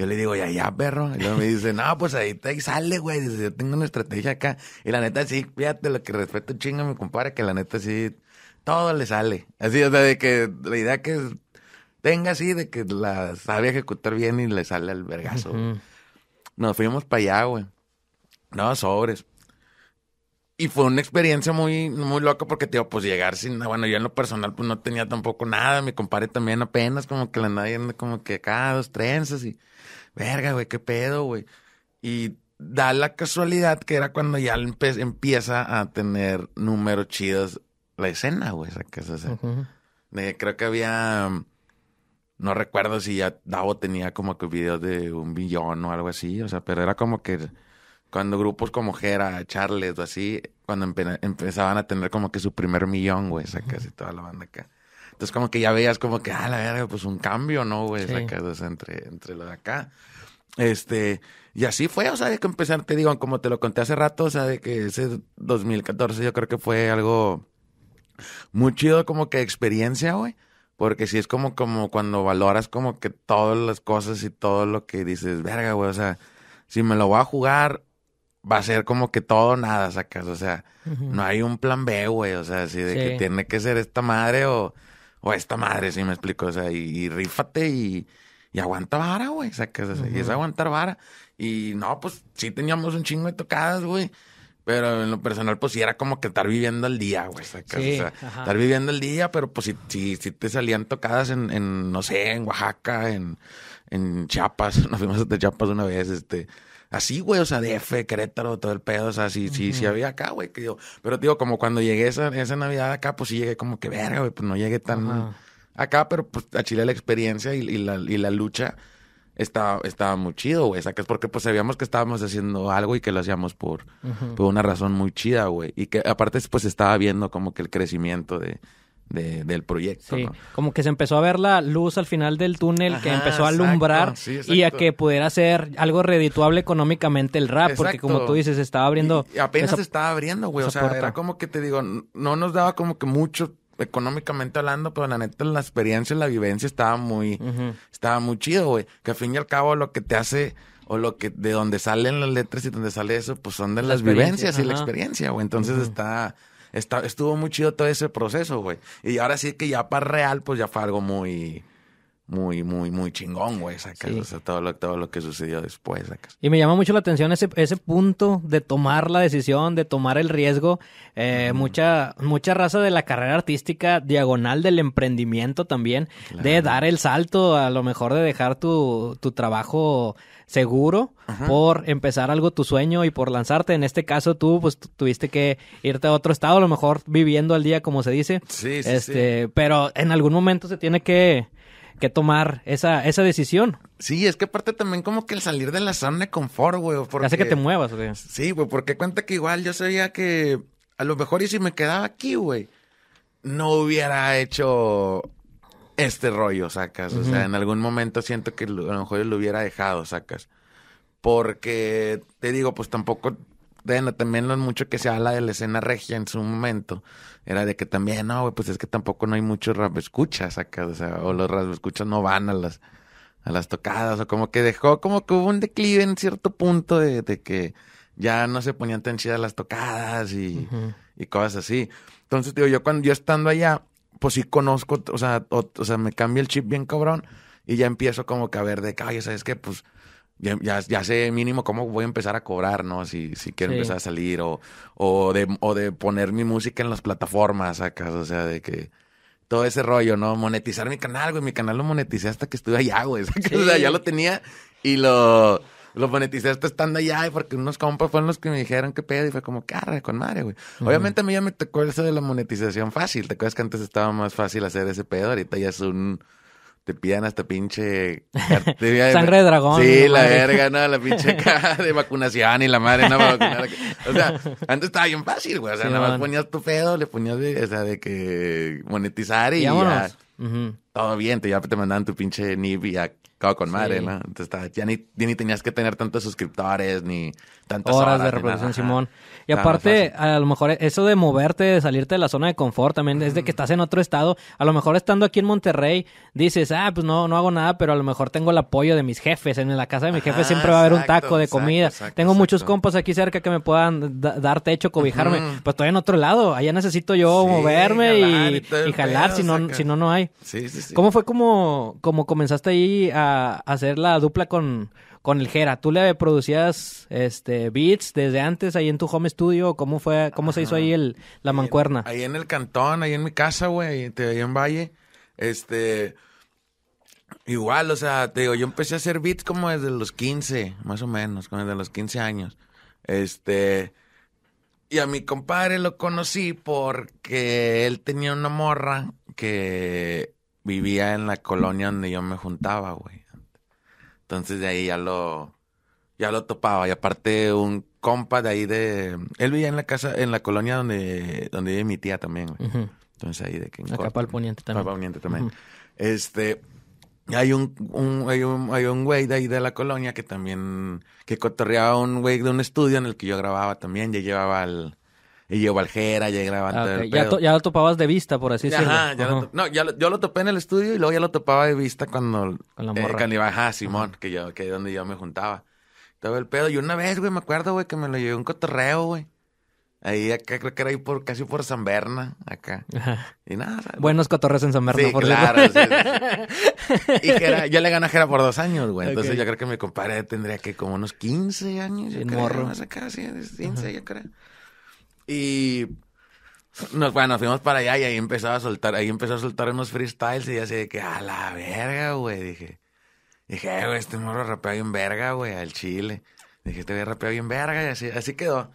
Yo le digo, ya, ya, perro. Y me dice, no, pues ahí, sale, güey. Dice, yo tengo una estrategia acá. Y la neta, sí, fíjate, lo que respeto chinga mi compadre, que la neta, sí, todo le sale. Así, o sea, de que la idea que tenga, sí, de que la sabe ejecutar bien y le sale al vergazo. Nos fuimos para allá, güey. No, sobres. Y fue una experiencia muy, muy loca porque, tío, pues llegar sin... Bueno, yo en lo personal, pues no tenía tampoco nada. Mi compadre también apenas como que la nadie anda como que acá, dos trenzas y verga, güey, qué pedo, güey. Y da la casualidad que era cuando ya empieza a tener números chidos la escena, güey, esa creo que había, no recuerdo si ya Davo tenía como que videos de un millón o algo así, o sea, pero era como que cuando grupos como Jera, Charles o así, cuando empezaban a tener como que su primer millón, güey, esa casi toda la banda acá. Entonces, como que ya veías como que, ah, la verga, pues un cambio, ¿no, güey? entre, entre lo de acá. Este, y así fue, o sea, de que empezar, te digo, como te lo conté hace rato, o sea, de que ese 2014 yo creo que fue algo muy chido como que experiencia, güey. Porque si es como, como cuando valoras como que todas las cosas y todo lo que dices, verga, güey, o sea, si me lo voy a jugar, va a ser como que todo nada, sacas, o sea, no hay un plan B, güey, o sea, así de que tiene que ser esta madre o o oh, esta madre, sí me explico, o sea, y, rífate y, aguanta vara, güey, o sea, que y es aguantar vara. Y no, pues sí teníamos un chingo de tocadas, güey. Pero en lo personal, pues sí era como que estar viviendo el día, güey. o sea, estar viviendo el día, pero pues sí, sí, te salían tocadas en, en, no sé, en Oaxaca, en, en Chiapas. Nos fuimos hasta Chiapas una vez, este así, güey, o sea, de DF, Querétaro, todo el pedo, o sea, sí, sí, sí había acá, güey, pero digo, como cuando llegué esa, esa Navidad acá, pues sí llegué como que verga, güey, pues no llegué tan acá, pero pues a Chile la experiencia y, la, y la lucha estaba, estaba muy chido, güey, o sea, que es porque pues sabíamos que estábamos haciendo algo y que lo hacíamos por, por una razón muy chida, güey, y que aparte pues estaba viendo como que el crecimiento de del proyecto. Sí, como que se empezó a ver la luz al final del túnel que empezó a alumbrar y a que pudiera ser algo redituable económicamente el rap, porque como tú dices, estaba abriendo. apenas estaba abriendo, güey. O sea, era como que te digo, no nos daba como que mucho económicamente hablando, pero la neta la experiencia, la vivencia estaba muy, estaba muy chido, güey. Que al fin y al cabo lo que te hace o lo que de donde salen las letras y donde sale eso, pues son de las vivencias y la experiencia, güey. Entonces está estuvo muy chido todo ese proceso, güey. Y ahora sí que ya para real, pues ya fue algo muy, muy, muy, muy chingón, güey, sacas. todo lo, que sucedió después, Y me llama mucho la atención ese, ese punto de tomar la decisión, de tomar el riesgo. Eh, mucha, mucha raza de la carrera artística, diagonal del emprendimiento también, de dar el salto, a lo mejor de dejar tu, tu trabajo seguro por empezar algo tu sueño y por lanzarte. En este caso tú pues tuviste que irte a otro estado, a lo mejor viviendo al día como se dice. Sí, sí, este, pero en algún momento se tiene que tomar esa, decisión. Sí, es que aparte también como que el salir de la zona de confort, güey. Hace que te muevas, güey. Sí, güey, porque cuenta que igual yo sabía que a lo mejor y si me quedaba aquí, güey, no hubiera hecho este rollo, sacas. O sea, en algún momento siento que a lo mejor lo hubiera dejado, sacas. Porque te digo, pues tampoco bueno, también lo mucho que se habla de la escena regia en su momento. Era de que también, no, pues es que tampoco no hay mucho rap escucha, sacas... o sea, o los rap escuchas no van a las, a las tocadas, o como que dejó, como que hubo un declive en cierto punto de, que ya no se ponían tan chidas las tocadas y, y cosas así. Entonces, digo, yo cuando yo estando allá, pues sí conozco, o sea, o, sea, me cambia el chip bien cabrón y ya empiezo como que a ver de calle, ¿sabes qué? Pues ya, ya, sé mínimo cómo voy a empezar a cobrar, ¿no? Si, si quiero empezar a salir o, o, de, o de poner mi música en las plataformas, sacas, o sea, de que todo ese rollo, ¿no? Monetizar mi canal, güey, mi canal lo moneticé hasta que estuve allá, güey, o sea, ya lo tenía y lo lo monetizaste estando allá, porque unos compas fueron los que me dijeron qué pedo, y fue como, carre con madre, güey. Obviamente a mí ya me tocó eso de la monetización fácil. ¿Te acuerdas que antes estaba más fácil hacer ese pedo? Ahorita ya es un te pidan hasta pinche sangre de dragón. Sí, la verga, no, la pinche cara de vacunación y la madre no va a vacunar. O sea, antes estaba bien fácil, güey. O sea, nada más ponías tu pedo, le ponías de, de que monetizar y, ya todo bien, te, ya te mandaban tu pinche nib y acabo con madre, ¿no? Entonces ya ni, ni, tenías que tener tantos suscriptores ni tantas horas, de reproducción, Simón. Y aparte, a lo mejor eso de moverte, de salirte de la zona de confort también, es de que estás en otro estado. A lo mejor estando aquí en Monterrey, dices, ah, pues no, no hago nada, pero a lo mejor tengo el apoyo de mis jefes. En la casa de mis jefes siempre va a haber un taco de comida. tengo muchos compas aquí cerca que me puedan dar techo, cobijarme. Pues estoy en otro lado. Allá necesito yo moverme y, jalar, si no, si no, no hay. Sí, sí. ¿Cómo fue como, como comenzaste ahí a, hacer la dupla con, con el Jera? ¿Tú le producías este beats desde antes ahí en tu home studio? ¿Cómo fue, cómo se hizo ahí el, la mancuerna? Ahí, en el cantón, ahí en mi casa, güey, ahí en Valle. Este, igual, o sea, te digo, yo empecé a hacer beats como desde los 15, más o menos, como desde los 15 años. Este, y a mi compadre lo conocí porque él tenía una morra que vivía en la colonia donde yo me juntaba, güey. Entonces de ahí ya lo, ya lo topaba. Y aparte un compa de ahí de... Él vivía en la casa, en la colonia donde, donde vive mi tía también, güey. Entonces ahí de que... Acá también. Para también. Este... Hay un, hay un, hay un güey de ahí de la colonia que también, que cotorreaba un güey de un estudio en el que yo grababa también, ya llevaba al, y yo Valjera, ya grabando ah, okay. ya, ya lo topabas de vista, por así decirlo. Ajá, ya lo, no, ya yo lo topé en el estudio y luego ya lo topaba de vista cuando... Con la eh, iba, a Simón, que yo, que donde yo me juntaba. Todo el pedo. Y una vez, güey, me acuerdo, güey, que me lo llevé un cotorreo, güey. Ahí acá creo que era ahí por casi por San Berna, acá. Ajá. Y nada. Buenos cotorres en San Berna, por claro. Sí, sí. Y Jera, yo le gané a Jera por dos años, güey. Entonces yo creo que mi compadre tendría que como unos 15 años. Yo creo, morro. Más acá, sí, 15, yo creo. Y nos, bueno, fuimos para allá y ahí empezaba a soltar, ahí empezó a soltar unos freestyles y así de que, a la verga, güey, dije. Dije, eh, güey, este morro rapea bien verga, güey, al chile. Dije, te este voy rapea bien verga y así, así quedó.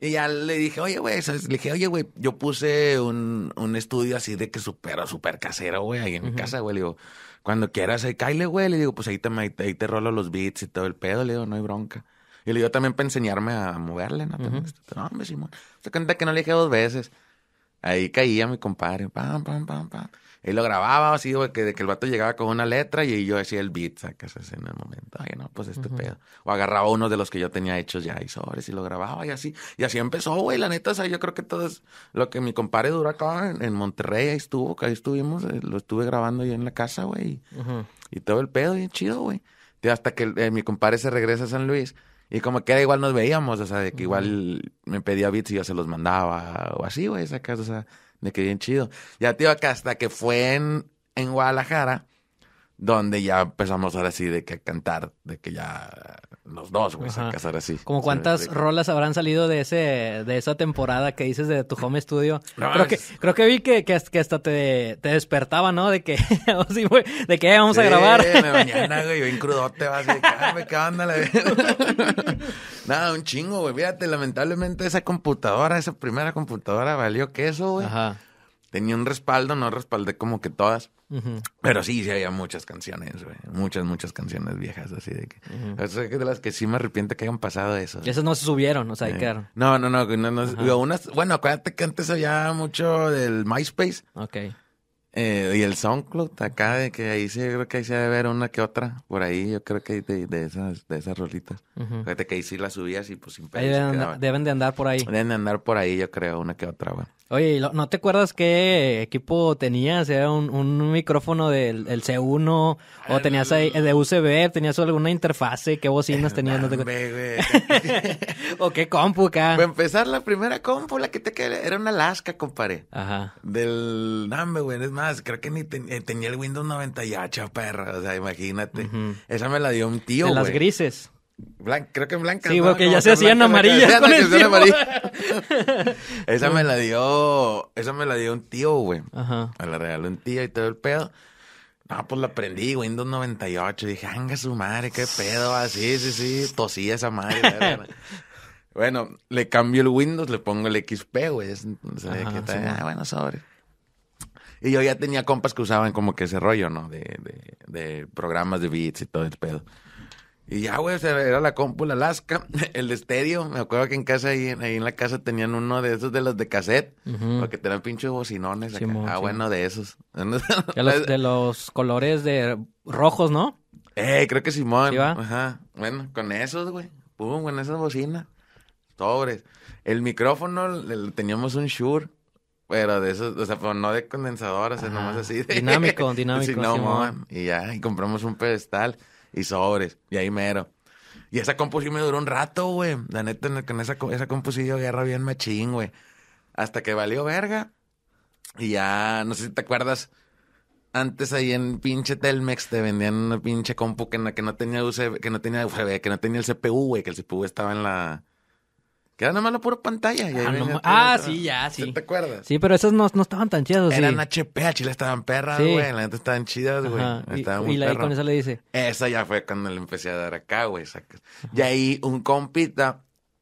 Y ya le dije, oye, güey, le dije, oye, güey, yo puse un, estudio así de que supero, super casero, güey, ahí en mi casa, güey. Le digo, cuando quieras, ahí caile, güey. Le digo, pues ahí te, ahí te rolo los beats y todo el pedo. Le digo, no hay bronca. Y le dio también para enseñarme a moverle, ¿no? Este, no, hombre, Simón. Se cuenta que no le dije dos veces. Ahí caía mi compadre, pam, pam, pam, pam. Y lo grababa así, güey, que, que el vato llegaba con una letra y yo decía el beat, ¿sabes? en el momento. Ay, no, pues este pedo. O agarraba uno de los que yo tenía hechos ya y sobres y lo grababa y así. Y así empezó, güey, la neta. O sea, yo creo que todo es lo que mi compadre dura acá en, Monterrey, ahí estuvo, que ahí estuvimos, eh, lo estuve grabando yo en la casa, güey. Y todo el pedo, bien chido, güey. Hasta que eh, mi compadre se regresa a San Luis y como que era igual nos veíamos, o sea, de que igual me pedía bits y yo se los mandaba, o así, güey, esa casa, o sea, de que bien chido. Ya, tío, acá hasta que fue en, en Guadalajara, donde ya empezamos ahora sí de que cantar, de que ya los dos, güey, a casar así. ¿Como cuántas rolas habrán salido de ese, de esa temporada que dices de tu home studio? creo, que, creo que vi que, que, hasta te, despertaba, ¿no? De que, oh, de que eh, vamos a grabar. Me mañana, güey, bien crudote, vas a me Nada, un chingo, güey. Fíjate, lamentablemente esa computadora, esa primera computadora valió queso, güey. Ajá tenía un respaldo, no respaldé como que todas. Pero sí, sí había muchas canciones, güey. Muchas, muchas canciones viejas, así de que. de las que sí me arrepiento que hayan pasado eso. Esas no se subieron, o sea, quedaron. No, no, no. bueno, acuérdate que antes había mucho del MySpace. Ok. Eh, y el SoundCloud, acá, de que ahí sí, creo que ahí se debe ver una que otra. Por ahí, yo creo que de, esas, de esas rolitas. Fíjate que ahí sí las subías y pues sin Deben, deben, de andar por ahí. Deben de andar por ahí, yo creo, una que otra, Oye, ¿no te acuerdas qué equipo tenías? ¿Era un, micrófono del C1? ¿O ah, tenías ahí de USB? ¿Tenías alguna interfase? ¿Qué bocinas eh, tenías? No te... ¿O qué compu acá? Para empezar, la primera compu, la que te quedé, era una Alaska, compadre. Ajá. Del... nambe, güey, es más, creo que ni eh, tenía el Windows 98, perra. O sea, imagínate. Esa me la dio un tío, De las grises creo que en blanca. Sí, porque ya se hacían amarillas esa me la dio, esa me la dio un tío, güey. Ajá. Me la regaló un tío y todo el pedo. No, pues la aprendí Windows 98. Dije, "Hanga su madre, qué pedo. Así, ah, sí, sí, tosía esa madre. bueno, le cambio el Windows, le pongo el XP, güey. tal? ah, bueno, sobre. Y yo ya tenía compas que usaban como que ese rollo, ¿no? De, de, de programas de beats y todo el pedo. Y ya, güey, o era la compu, la Alaska, el estéreo. Me acuerdo que en casa, ahí, en la casa, tenían uno de esos de los de cassette. Porque tenían pinches bocinones. ah, bueno, de esos. De los, de los colores de rojos, ¿no? Eh, creo que Simón. Ajá. Bueno, con esos, güey. Pum, con esas bocinas. Sobres. El micrófono, teníamos un Shure. Pero de esos, o sea, pero no de condensador, o nomás ah, así Dinámico, dinámico. Y ya, y compramos un pedestal y sobres. Y ahí mero. Y esa composición me duró un rato, güey. La neta, con esa, esa compu sí guerra bien machín, güey. Hasta que valió verga. Y ya, no sé si te acuerdas, antes ahí en pinche Telmex te vendían una pinche compu que, no, no tenía USB, que no tenía que no tenía el CPU, güey, que el CPU estaba en la que era nada más la pura pantalla. ah, ah sí, ya, sí. ¿Te acuerdas? Sí, pero esos no, no estaban tan chidas. Eran HP, a Chile estaban perras, güey. La neta estaban chidas, güey. Estaban y, muy y la con esa le dice. Esa ya fue cuando le empecé a dar acá, güey. Y ahí un compita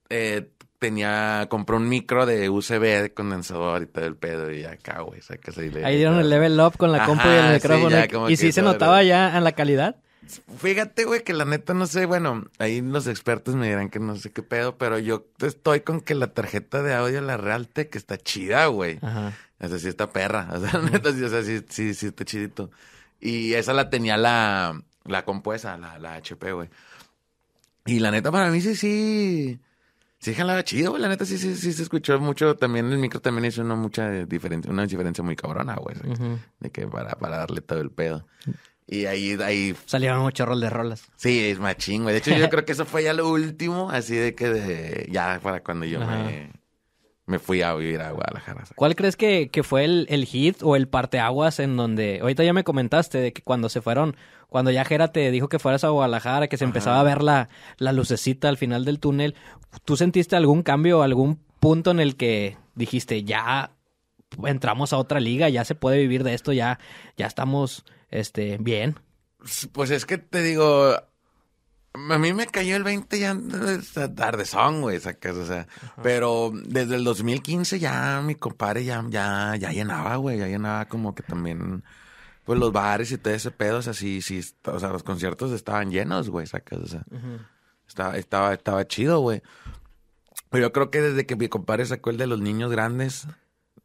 eh, tenía, compró un micro de USB condensador y todo el pedo. Y acá, güey, sacas ahí. ahí dieron el level up con la compu y el micrófono. Sí, y sí se notaba ya en la calidad. Fíjate, güey, que la neta no sé, bueno, ahí los expertos me dirán que no sé qué pedo, pero yo estoy con que la tarjeta de audio, la realte, que está chida, güey. Ajá. O sea, sí está perra. O sea, neta, sí, o sea, sí, sí, está chidito. Y esa la tenía la, la compuesa, la, la HP, güey. Y la neta, para mí sí, sí. Sí, jalaba chido, güey. La neta, sí, sí, sí se escuchó mucho. También el micro también hizo una mucha diferencia, una diferencia muy cabrona, güey. De que para, para darle todo el pedo. Y ahí, ahí. Salieron muchos rol de rolas. Sí, es más güey. De hecho, yo creo que eso fue ya lo último, así de que ya fue cuando yo me, fui a vivir a Guadalajara. ¿Cuál crees que, fue el, hit o el parteaguas en donde. Ahorita ya me comentaste de que cuando se fueron, cuando ya Jera te dijo que fueras a Guadalajara, que se empezaba a ver la, la lucecita al final del túnel. ¿Tú sentiste algún cambio, algún punto en el que dijiste ya entramos a otra liga, ya se puede vivir de esto, ya, ya estamos este, bien. Pues es que te digo, a mí me cayó el 20 ya tarde son, güey, sacas, o sea, pero desde el 2015 ya mi compadre ya, ya, ya llenaba, güey, ya llenaba como que también, pues los bares y todo ese pedo, o sea, sí, o sea, los conciertos estaban llenos, güey, sacas, o sea, estaba, estaba, estaba chido, güey. Pero yo creo que desde que mi compadre sacó el de los niños grandes,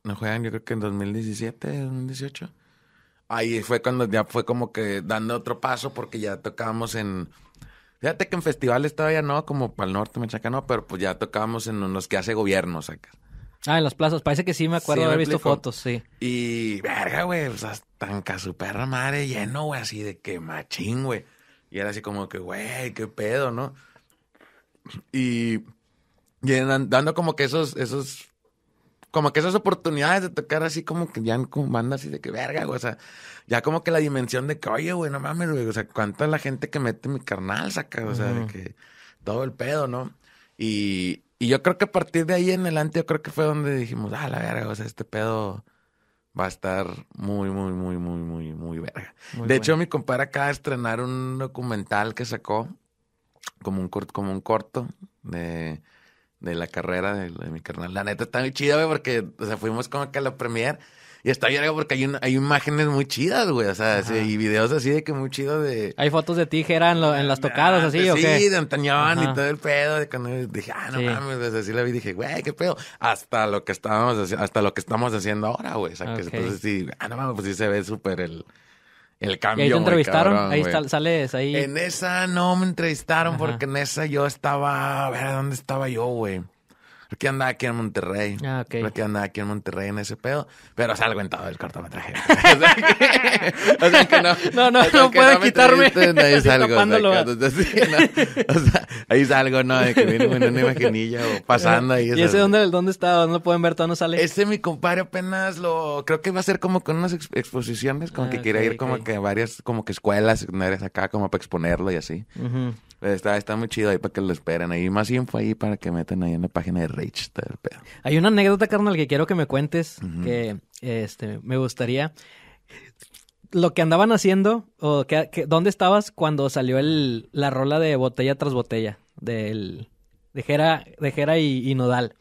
no juegan, yo creo que en 2017, 2018 ahí fue cuando ya fue como que dando otro paso porque ya tocábamos en... Fíjate que en festivales todavía no, como para el norte, chaca, no, pero pues ya tocábamos en los que hace gobierno, saca Ah, en las plazas. Parece que sí, me acuerdo de haber visto fotos, sí. Y, verga, güey, o sea, tanca su perra madre lleno, güey, así de que machín, güey. Y era así como que, güey, qué pedo, ¿no? Y, y, dando como que esos, esos como que esas oportunidades de tocar así como que ya como bandas así de que verga, güey, o sea, ya como que la dimensión de que, oye, güey, no mames, güey, o sea, cuánta la gente que mete mi carnal saca, o sea, de que todo el pedo, ¿no? Y, yo creo que a partir de ahí en adelante, yo creo que fue donde dijimos, ah, la verga, o sea, este pedo va a estar muy, muy, muy, muy, muy, muy verga. de hecho, mi compadre acaba de estrenar un documental que sacó, como un, como un corto, de de la carrera de, mi carnal. La neta está muy chida, güey, porque, o sea, fuimos como que a la premier y está bien porque hay, hay imágenes muy chidas, güey, o sea, y videos así de que muy chido de... Hay fotos de ti, que en, en las tocadas, así, ¿o sí, qué? Sí, de Antañón y todo el pedo, de cuando dije, ah, no mames, así la vi, dije, güey, qué pedo, hasta lo que estábamos, hasta lo que estamos haciendo ahora, güey, o sea, que entonces sí, ah, no mames, pues sí se ve súper el... El cambio. Y ahí te entrevistaron, ahí sales ahí. En esa no me entrevistaron porque en esa yo estaba, a ver, ¿dónde estaba yo, güey? ¿Por pues, qué andaba aquí en Monterrey. Ah, ok. anda pues, aquí en Monterrey en ese pedo, pero salgo en todo el cortometraje. o, sea que, no. No, no, no puedo quitarme. Ahí salgo. no, o ahí salgo, ¿no? De que viene una, una o pasando ahí. ¿Y ese dónde, dónde está? ¿Dónde lo pueden ver? ¿No sale? Ese mi compadre apenas lo. Creo que va a ser como con unas exposiciones, como que ah, quiere ir como que a varias, como que escuelas secundarias acá, como para exponerlo y así. Está, muy chido ahí para que lo esperen. Ahí más fue ahí para que metan ahí en la página de Rage. Hay una anécdota, carnal, que quiero que me cuentes. Que este, me gustaría. Lo que andaban haciendo, o ¿dónde estabas cuando salió la rola de botella tras botella? Del, de Jera, y, Nodal.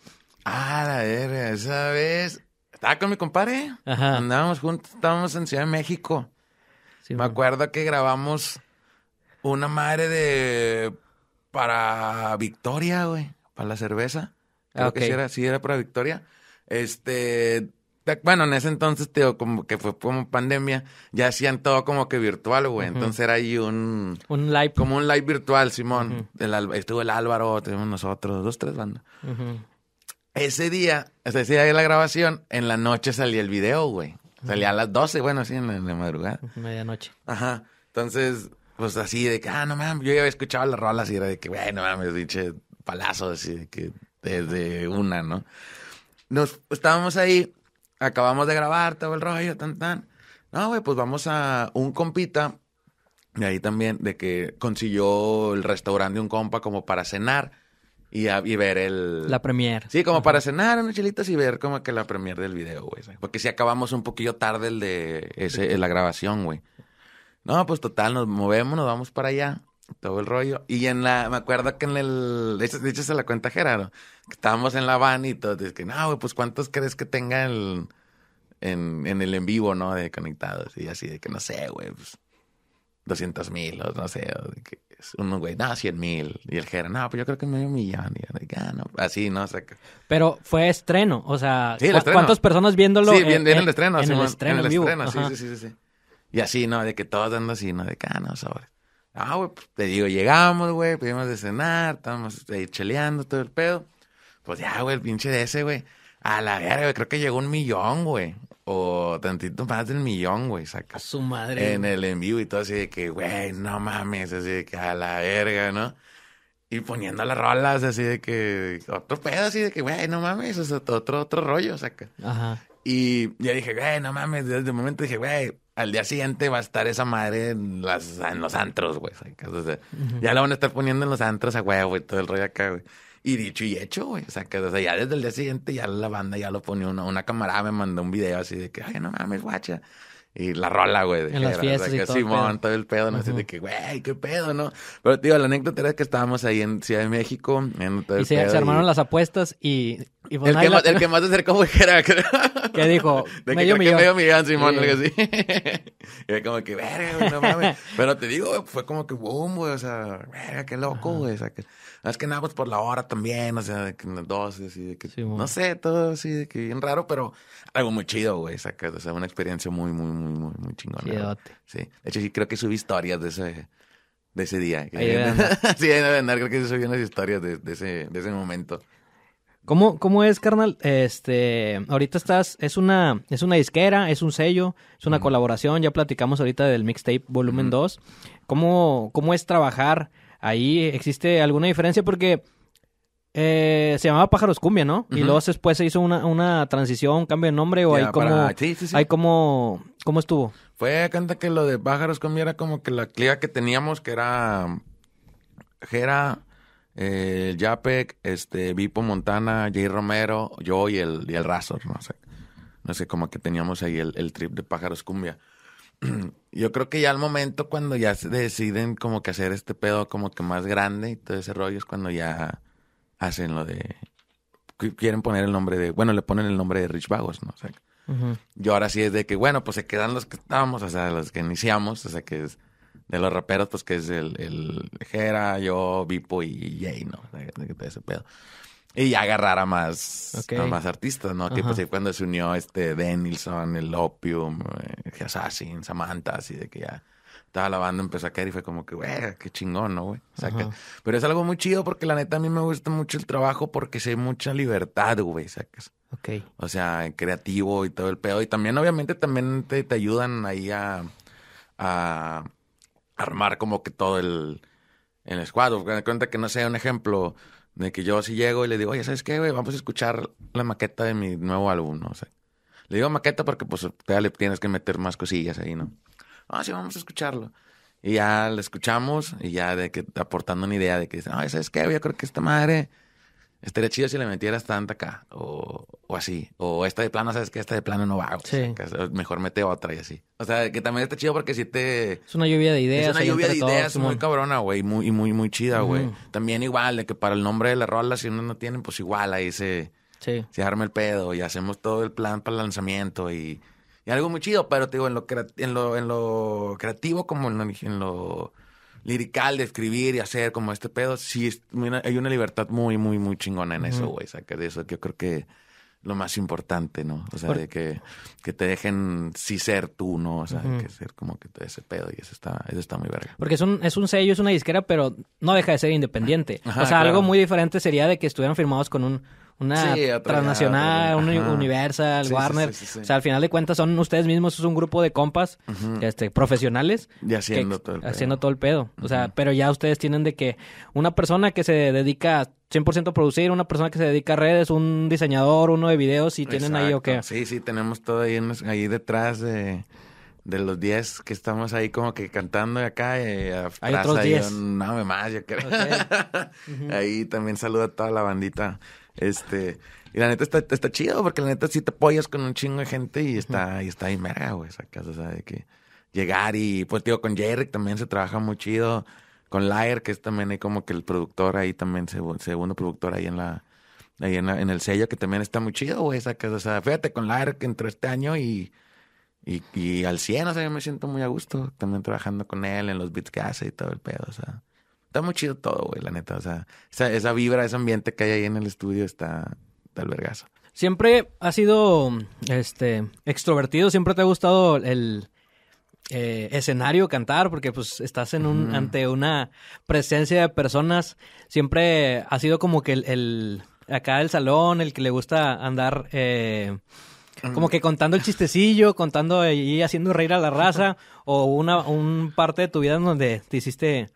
Ah, la ver, esa vez. Estaba con mi compadre. Andábamos juntos, estábamos en Ciudad de México. me acuerdo que grabamos una madre de. para Victoria, güey. Para la cerveza. Creo ah, que sí era, sí era para Victoria. Este. Bueno, en ese entonces, tío, como que fue como pandemia, ya hacían todo como que virtual, güey. Entonces era ahí un... Un live. Como un live virtual, Simón. estuvo el Álvaro, tenemos nosotros, dos, tres bandas. Ese día, ese día de la grabación, en la noche salía el video, güey. Salía a las 12, bueno, sí, la, en la madrugada. Medianoche. Ajá. Entonces, pues así de que, ah, no mames, yo ya había escuchado las rolas y era de que, bueno, mames, pinche palazo, así de que desde una, ¿no? Nos estábamos ahí, acabamos de grabar todo el rollo, tan, tan. No, güey, pues vamos a un compita, de ahí también, de que consiguió el restaurante de un compa como para cenar y, ver el... La premier. Sí, como para cenar unas chilitas y ver como que la premier del video, güey. Porque si acabamos un poquillo tarde el de ese, la grabación, güey. No, pues total, nos movemos, nos vamos para allá. Todo el rollo. Y en la, me acuerdo que en el, de hecho, de se la cuenta Gerardo, que estábamos en la van y todo, es que, no, güey, pues cuántos crees que tenga el, en, en el en vivo, ¿no? De conectados y así, de que no sé, güey, pues 200 mil, o no sé, que uno, güey, no, 100 mil. Y el Gerardo, no, pues yo creo que medio millón. Y yo, ah, no, así, no o Sea, Pero fue estreno, o sea, sí, ¿cuántas personas viéndolo? Sí, en, el estreno, sí, en el en, sí, sí, sí, sí. Y así, ¿no? De que todos dando así, ¿no? De que, ah, no, sobre. Ah, güey, pues, te digo, llegamos, güey, pedimos de cenar, estábamos ahí eh, cheleando todo el pedo. Pues ya, güey, el pinche de ese, güey. A la verga, güey, creo que llegó un millón, güey. O tantito más del millón, güey, saca. A su madre. En el en vivo y todo así de que, güey, no mames, así de que a la verga, ¿no? Y poniendo las rolas así de que, otro pedo así de que, güey, no mames, o sea, otro, otro rollo, saca. Ajá. Y ya dije, güey, no mames, desde el momento dije, güey, al día siguiente va a estar esa madre en, las, en los antros, güey. Ya la van a estar poniendo en los antros a huevo y todo el rollo acá, güey. Y dicho y hecho, güey. O sea, que, ya desde el día siguiente ya la banda ya lo pone Una camarada me mandó un video así de que, ay, no mames, guacha. Y la rola, güey. en las fiestas y todo Simón, todo el pedo, ¿no? Así de que, güey, qué pedo, ¿no? Pero, tío, la anécdota era que estábamos ahí en Ciudad de México. En y se, armaron las apuestas y... Pues el, que más, el, que más, se acercó fue Jera. que dijo, de medio que, millón. Que medio millón, Simón, algo así. y era como que, verga, güey, no mames. Pero te digo, fue como que boom, güey. O sea, güey, qué loco, güey. O sea, Es que nada, pues por la hora también, o sea, de que dos, así de que, no sé, todo así de que bien raro, pero algo muy chido, güey, o sea, o sea una experiencia muy, muy, muy, muy, muy chingón. Sí. De hecho, sí, creo que subí historias de ese, de ese día. Ahí sí, Creo que sí subí unas historias de, ese, momento. ¿Cómo, ¿Cómo es, carnal? Este, ahorita estás, es una, es una disquera, es un sello, es una colaboración, ya platicamos ahorita del mixtape volumen 2. ¿Cómo, ¿Cómo es trabajar ahí? ¿Existe alguna diferencia? Porque eh, se llamaba Pájaros Cumbia, ¿no? Y luego después se hizo una, una transición, cambio de nombre o ahí como... hay Sí, sí, sí. como... ¿Cómo estuvo? Fue, canta que lo de Pájaros Cumbia era como que la clica que teníamos que era... Jera, eh, el Japec, este, Vipo Montana, Jay Romero, yo y el, y el Razor, no sé. No sé, como que teníamos ahí el, trip de Pájaros Cumbia. yo creo que ya al momento cuando ya se deciden como que hacer este pedo como que más grande y todo ese rollo es cuando ya hacen lo de. Quieren poner el nombre de. Bueno, le ponen el nombre de Rich Vagos, ¿no? sé Yo ahora sí es de que, bueno, pues se quedan los que estábamos, o sea, los que iniciamos, o sea, que es de los raperos, pues que es el, el Jera, yo, Vipo y Jay, ¿no? Y ya agarrar a más, más artistas, ¿no? Pues, cuando se unió este Denilson, el Opium, el eh, Assassin, Samantha, así de que ya estaba lavando, empezó a caer y fue como que, güey, qué chingón, ¿no, güey? Pero es algo muy chido porque la neta a mí me gusta mucho el trabajo porque sé mucha libertad, güey, sacas. Ok. O sea, creativo y todo el pedo. Y también, obviamente, también te, ayudan ahí a, a, armar como que todo el, el squad. Me cuenta que, no sé, un ejemplo de que yo así llego y le digo, oye, ¿sabes qué, güey? Vamos a escuchar la maqueta de mi nuevo álbum, ¿no? O sea, le digo maqueta porque, pues, te le tienes que meter más cosillas ahí, ¿no? ah, sí, vamos a escucharlo. Y ya lo escuchamos y ya de que aportando una idea de que, ay, ¿sabes qué? Yo creo que esta madre estaría chida si le metieras tanta acá o, o así. O esta de plano, ¿sabes qué? Esta de plano no va. sí. mejor mete otra y así. O sea, que también está chido porque si te... Es una lluvia de ideas. Es una lluvia de ideas muy cabrona, güey. Muy, y muy, muy chida, güey. También igual, de que para el nombre de la rola, si uno no tienen, pues igual ahí se... Sí. Se arma el pedo y hacemos todo el plan para el lanzamiento y y algo muy chido, pero te digo, en lo, en lo, en lo creativo como en lo, en lirical de escribir y hacer como este pedo, sí, hay una libertad muy, muy, muy chingona en eso, güey. que de eso, yo creo que lo más importante, ¿no? O sea, de que, que, te dejen sí ser tú, ¿no? O sea, que ser como que ese pedo y eso está, eso está muy verga. Porque es un, es un sello, es una disquera, pero no deja de ser independiente. o sea, algo muy diferente sería de que estuvieran firmados con un, una transnacional, una Universal, Warner. o sea, al final de cuentas son ustedes mismos, es un grupo de compas este, profesionales. Y haciendo todo el pedo. Haciendo todo el pedo. O sea, pero ya ustedes tienen de que una persona que se dedica 100% a producir, una persona que se dedica a redes, un diseñador, uno de videos, y tienen ahí o qué. Sí, sí, tenemos todo ahí, detrás de los 10 que estamos ahí como que cantando acá. Hay otros 10. No, más, yo creo. Ahí también saluda a toda la bandita este, y la neta está, está chido, porque la neta sí te apoyas con un chingo de gente y está, y está ahí merga, güey, esa casa, o sea, de que llegar y, pues, digo, con Jerry también se trabaja muy chido, con Lair, que es también ahí como que el productor ahí también, segundo productor ahí en la, ahí en, en el sello, que también está muy chido, güey, esa casa, o sea, fíjate, con Lair que entró este año y, y, y al 100, o sea, yo me siento muy a gusto también trabajando con él en los beats que hace y todo el pedo, o sea está muy chido todo, güey, la neta. O sea, esa, vibra, ese ambiente que hay ahí en el estudio está, del albergazo. Siempre has sido este extrovertido, siempre te ha gustado el eh, escenario cantar, porque pues estás en un, ante una presencia de personas. Siempre ha sido como que el, acá del salón, el que le gusta andar eh, como que contando el chistecillo, contando y haciendo reír a la raza, o una un parte de tu vida en donde te hiciste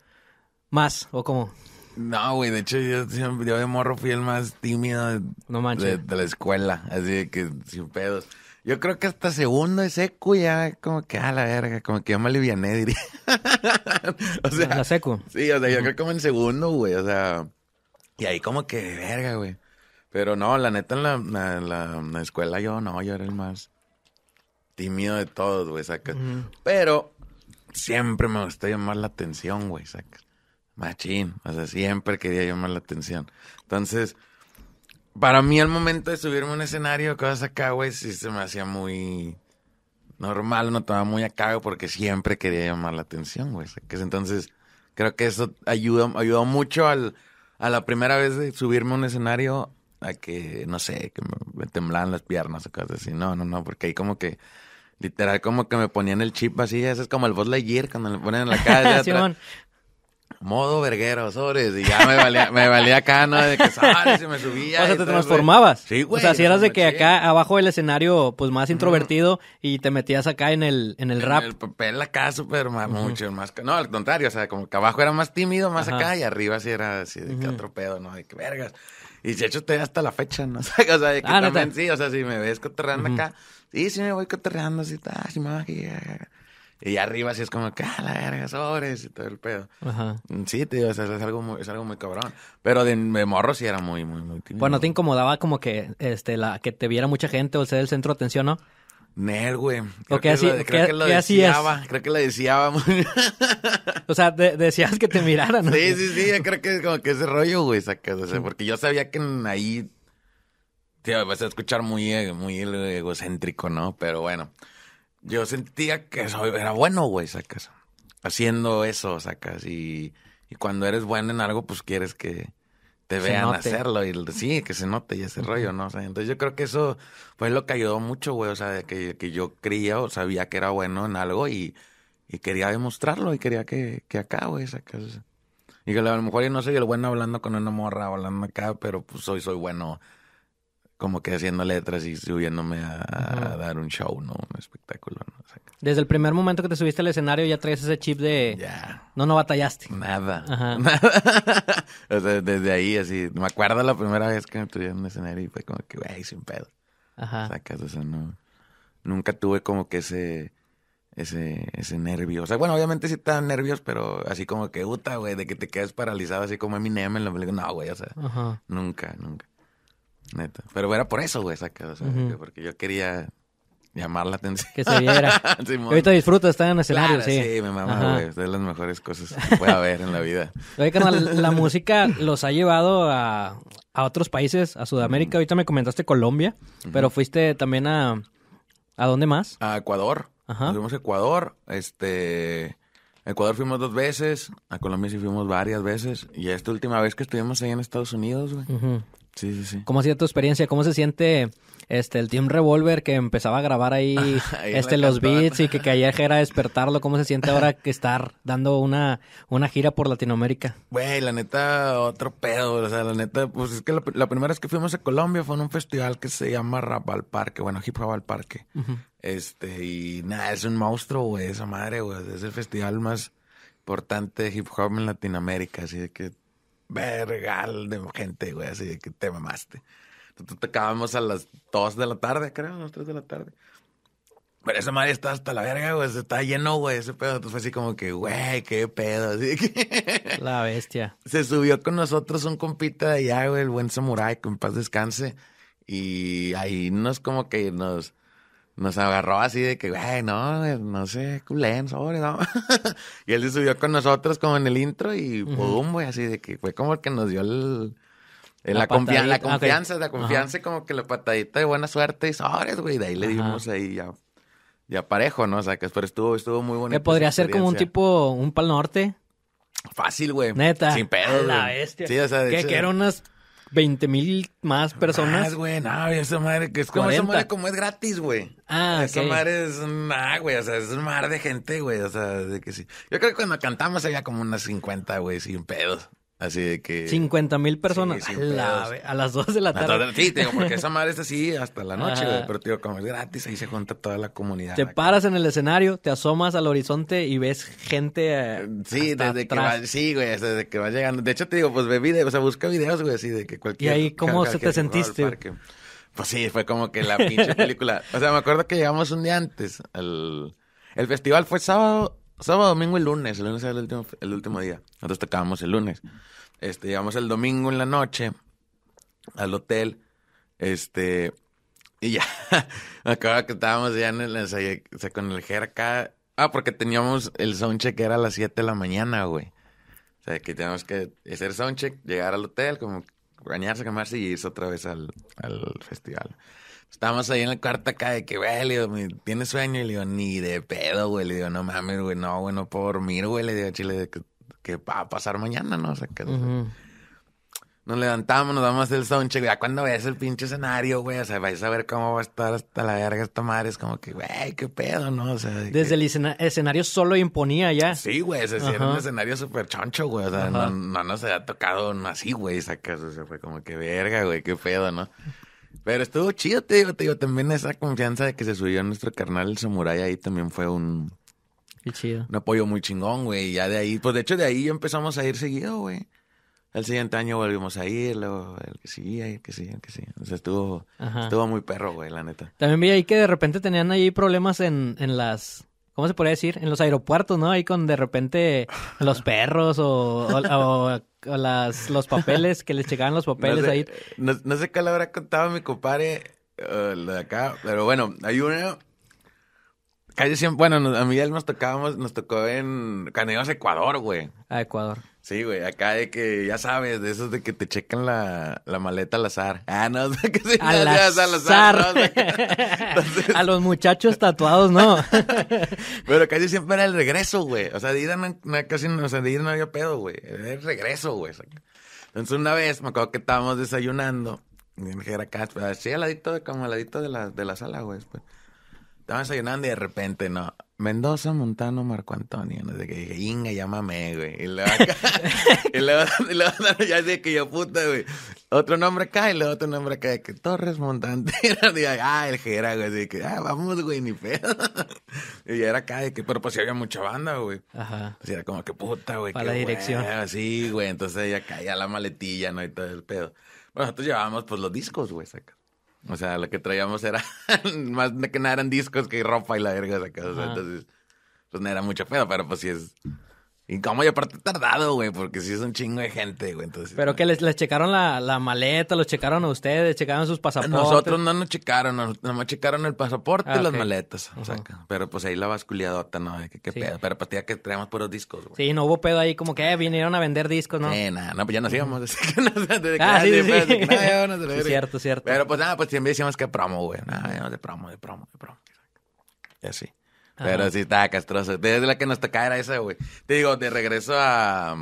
¿Más o cómo? No, güey, de hecho yo, siempre, de morro fui el más tímido de, la escuela, así que sin pedos. Yo creo que hasta segundo de secu ya como que a ah, la verga, como que yo me aliviané, diría. o sea, la, Sí, o sea, yo creo como en segundo, güey, o sea, y ahí como que verga, güey. Pero no, la neta en la, escuela yo no, yo era el más tímido de todos, güey, saca. Pero siempre me gustó llamar la atención, güey, saca. Machín, o sea, siempre quería llamar la atención. Entonces, para mí el momento de subirme a un escenario, cosas acá, güey, sí se me hacía muy normal, no tomaba muy a cago porque siempre quería llamar la atención, güey. Entonces, creo que eso ayudó, ayudó mucho al, a la primera vez de subirme a un escenario a que, no sé, que me, temblaban las piernas o cosas así. No, no, no, porque ahí como que, literal, como que me ponían el chip así, eso es como el Buzz Lightyear cuando le ponen en la calle. modo verguero, sobres, y ya me valía, me valía acá, ¿no? De que sabes, y me subía. O sea, te transformabas. Sí, güey. O sea, si eras de que acá abajo del escenario, pues más introvertido, y te metías acá en el, en el rap. el papel acá súper más, mucho más. No, al contrario, o sea, como que abajo era más tímido, más acá, y arriba sí era así de que otro pedo, ¿no? De que vergas. Y de hecho, te hasta la fecha, ¿no? o sea, que ah, también, sí, o sea, si me ves cotorreando acá, sí, sí me voy cotorreando, así, ah, sí, magia. Y arriba sí es como, a ah, la verga, sobres! Y todo el pedo. Ajá. Sí, tío. es, es, algo, muy, es algo muy cabrón. Pero de, morro sí era muy, muy, muy... Tímido. Bueno, ¿te incomodaba como que, este, la, que te viera mucha gente o sea, el centro de atención, no? Ner, güey. Creo, que, así, lo, creo que lo deseaba. Creo que lo deseaba. o sea, decías que te miraran. ¿no? Sí, sí, sí. creo que es como que ese rollo, güey, sacas. O porque yo sabía que ahí... Tío, vas a escuchar muy, eh, muy egocéntrico, ¿no? Pero bueno yo sentía que eso era bueno, güey, sacas. Haciendo eso, sacas. Y, y cuando eres bueno en algo, pues quieres que te vean hacerlo. Y sí, que se note y ese rollo, ¿no? entonces yo creo que eso fue lo que ayudó mucho, güey. O sea, que, que yo creía o sabía que era bueno en algo y, quería demostrarlo y quería que, que acá, güey, sacas. Y que a lo mejor yo no soy el bueno hablando con una morra, hablando acá, pero pues soy, soy bueno como que haciendo letras y subiéndome a, dar un show, ¿no? Un espectáculo, ¿no? Desde el primer momento que te subiste al escenario ya traes ese chip de... No, no batallaste. Nada. Ajá. Nada. o sea, desde ahí así... Me acuerdo la primera vez que me tuvieron en un escenario y fue como que, güey, sin pedo. Ajá. Sacas, o sea, no... Nunca tuve como que ese... Ese, ese nervio. O sea, bueno, obviamente sí están nervios, pero así como que, puta, güey, de que te quedes paralizado así como Eminem en la digo No, güey, o sea, nunca, nunca. Neta. Pero era por eso, güey, saca. Porque yo quería llamar la atención. Que se viera. ahorita disfruto estar en el escenario, sí. Sí, mi mamá, güey. Es de las mejores cosas que puede haber en la vida. la música los ha llevado a, otros países, a Sudamérica. Ahorita me comentaste Colombia, pero fuiste también a. ¿A dónde más? A Ecuador. Ajá. fuimos a Ecuador. Este. A Ecuador fuimos dos veces, a Colombia sí fuimos varias veces, y esta última vez que estuvimos ahí en Estados Unidos, güey, Sí, sí, sí. ¿Cómo ha sido tu experiencia? ¿Cómo se siente este el Team Revolver que empezaba a grabar ahí, este los beats y que, que era despertarlo? ¿Cómo se siente ahora que estar dando una, una gira por Latinoamérica? Güey, la neta, otro pedo. O sea, la neta, pues es que la, primera vez que fuimos a Colombia fue en un festival que se llama Rap al Parque, bueno, Hip Hop al Parque. Este, y nada, es un monstruo, güey, esa madre, güey. Es el festival más importante de hip hop en Latinoamérica, así de que vergal de gente, güey, así de que te mamaste. Nosotros tocábamos a las 2 de la tarde, creo, a las 3 de la tarde. Pero esa madre está hasta la verga, güey. Se está lleno, güey, ese pedo. Entonces fue así como que, güey, qué pedo. Así La bestia. Se subió con nosotros un compita de allá, güey, el buen samurai, que paz descanse. Y ahí nos como que nos nos agarró así de que, güey, no, no sé, culén, sobre, no. y él se subió con nosotros como en el intro y boom, güey, así de que fue como el que nos dio la, confianza, la, confianza, la confianza, como que la patadita de buena suerte y sobres, güey, de ahí le dimos ahí ya. Ya parejo, ¿no? O sea, que después estuvo, estuvo muy bonito. Que podría ser como un tipo, un pal norte. Fácil, güey. Neta. Sin pedo. La bestia. Sí, o sea, de que, hecho, que era unas 20 mil más personas. Más, güey, no, esa madre que es como esa madre como es gratis, güey. Ah, Esa madre es una, ah, güey, o sea, es un mar de gente, güey, o sea, de que sí. Yo creo que cuando cantamos había como unas 50, güey, sin pedos. Así de que. 50 mil personas. a, las 2 de la tarde. Sí, digo, porque esa madre es así hasta la noche, pero tío, como es gratis, ahí se junta toda la comunidad. Te paras en el escenario, te asomas al horizonte y ves gente. Eh, sí, desde que va, sí, güey, desde que llegando. De hecho, te digo, pues ve o sea, busca videos, güey, así de que cualquier. ¿Y ahí cómo se te sentiste? Pues sí, fue como que la pinche película. O sea, me acuerdo que llegamos un día antes. El, festival fue sábado, sábado, domingo y lunes. El lunes era el último, el último día. Nosotros tocábamos el lunes. Este, el domingo en la noche al hotel. Este, y ya, acaba que estábamos ya en el ensayo, con el acá, Ah, porque teníamos el soundcheck era a las 7 de la mañana, güey. O sea, que teníamos que hacer soundcheck, llegar al hotel, como bañarse, camarse y irse otra vez al, al festival. Estábamos ahí en el cuarto acá de que, güey, le digo, ¿tienes sueño? Y le digo, ni de pedo, güey. Le digo, no mames, güey, no, güey, no puedo dormir, güey. Le digo, chile, que va a pasar mañana, ¿no? O sea, que, nos levantamos, nos damos el soundcheck, ya cuando veas el pinche escenario, güey, o sea, vais a ver cómo va a estar hasta la verga esta madre, es como que, güey, qué pedo, ¿no? O sea, desde el escenario solo imponía ya. Sí, güey, se era un escenario súper choncho, güey, o sea, no, no nos había tocado así, güey, sacas, o sea, fue como que verga, güey, qué pedo, ¿no? Pero estuvo chido, te digo, te digo, también esa confianza de que se subió a nuestro carnal el samurai ahí también fue un Qué chido. Un apoyo muy chingón, güey. Ya de ahí, pues de hecho de ahí empezamos a ir seguido, güey. El siguiente año volvimos a ir, luego el que seguía, el que seguía, el que seguía. O sea, estuvo, estuvo muy perro, güey, la neta. También vi ahí que de repente tenían ahí problemas en, en las... ¿Cómo se podría decir? En los aeropuertos, ¿no? Ahí con de repente los perros o, las, los papeles, que les llegaban los papeles ahí. No, sé qué le habrá contado mi compadre, eh, lo de acá, pero bueno, hay uno... Casi siempre, bueno, a mí él nos tocábamos, nos tocó en Caneos, Ecuador, güey. A ah, Ecuador. Sí, güey, acá de que, ya sabes, de esos de que te checan la, la maleta al azar. Ah, no, que al, al azar. A los muchachos tatuados, no. Pero casi siempre era el regreso, güey. O sea, de ir no, casi, o sea, de ir no había pedo, güey. Era el regreso, güey. Entonces, una vez, me acuerdo que estábamos desayunando. Y me acá, así al ladito, como al ladito de la, de la sala, güey. Pues. Estaban desayunando y de repente, no. Mendoza, Montano, Marco Antonio. No sé qué. Dije, Inga, llámame, güey. Y luego, acá, y luego, y ya dije que yo puta, güey. Otro nombre acá y luego otro nombre acá. Que Torres Montante. ah, el Jera, güey. Así que, ah, vamos, güey, ni pedo. y era acá, de que, pero pues si había mucha banda, güey. Ajá. Así pues era como que puta, güey. Para la dirección. Así, güey. Entonces ya caía la maletilla, ¿no? Y todo el pedo. Bueno, nosotros llevábamos, pues, los discos, güey, saca. O sea, lo que traíamos era más que nada eran discos que ropa y la verga sacada. entonces, pues no era mucho pedo, pero pues sí es. Y como yo aparte tardado, güey, porque sí es un chingo de gente, güey. Entonces, Pero que les, checaron la, la, maleta, los checaron a ustedes, checaron sus ah, pasaportes. Nosotros no nos checaron, nos, nomás checaron el pasaporte y ah, las maletas. o sea, pero pues ahí la basculiadota, ¿no? ¿Qué, qué pedo? Pero pues ya que traíamos puros discos, güey. Sí, no hubo pedo ahí como que eh, vinieron a vender discos, ¿no? Eh, nada, no, pues ya nos íbamos. ah, sí, sí. cierto, cierto. Pero pues nada, pues siempre decíamos que promo, güey. de promo, de promo, de promo. Y así. Pero sí estaba castroso. Desde la que nos tocaba era esa, güey. Te digo, de regreso a,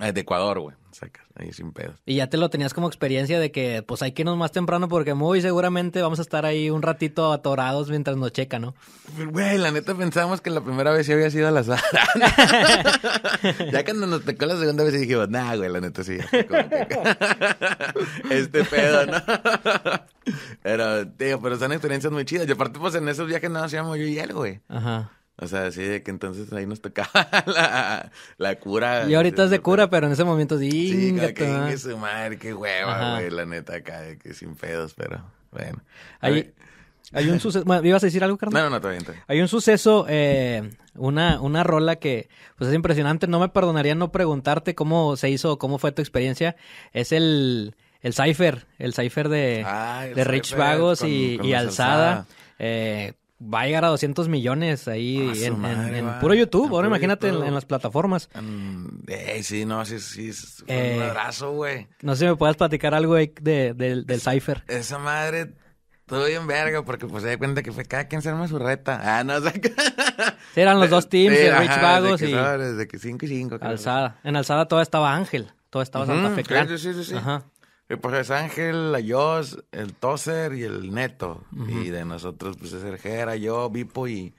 eh, de Ecuador, güey sacas ahí sin pedos. Y ya te lo tenías como experiencia de que pues hay que irnos más temprano porque muy seguramente vamos a estar ahí un ratito atorados mientras nos checa, ¿no? Güey, la neta pensábamos que la primera vez sí había sido al azar. ya cuando nos tocó la segunda vez dijimos, nah, güey, la neta sí. este pedo, ¿no? pero, digo, pero son experiencias muy chidas. Y aparte, pues en esos viajes nada hacíamos yo y él, güey. Ajá. O sea, sí, de que entonces ahí nos tocaba la, la cura. Y ahorita es de cura, pero en ese momento sí. Sí, que, su madre, qué hueva, güey, la neta acá, que sin pedos, pero bueno. hay un suceso, bueno, ¿ibas a decir algo, carnal? No, no, no, Hay un suceso, eh, una, una rola que pues es impresionante, no me perdonaría no preguntarte cómo se hizo, cómo fue tu experiencia. Es el, el Cypher, el Cypher de, ah, de Rich Vagos y, Alzada. alzada. Eh, va a llegar a 200 millones ahí en, puro YouTube. Ahora imagínate En, las plataformas. eh, sí, no, sí, sí. un eh, abrazo, güey. No sé si me puedas platicar algo de, del Cypher. Esa madre. Todo bien verga, porque pues se da cuenta que fue cada quien se arma su reta. Ah, no, sí, eran los dos teams, el Rich Vagos y... Que, desde que 5 y 5. Alzada. En Alzada toda estaba Ángel, toda estaba Santa Fe Sí, sí, sí. Ajá. Pues es Ángel, la Joss el Toser y el Neto. Y de nosotros, pues es el Jera, yo, Vipo y,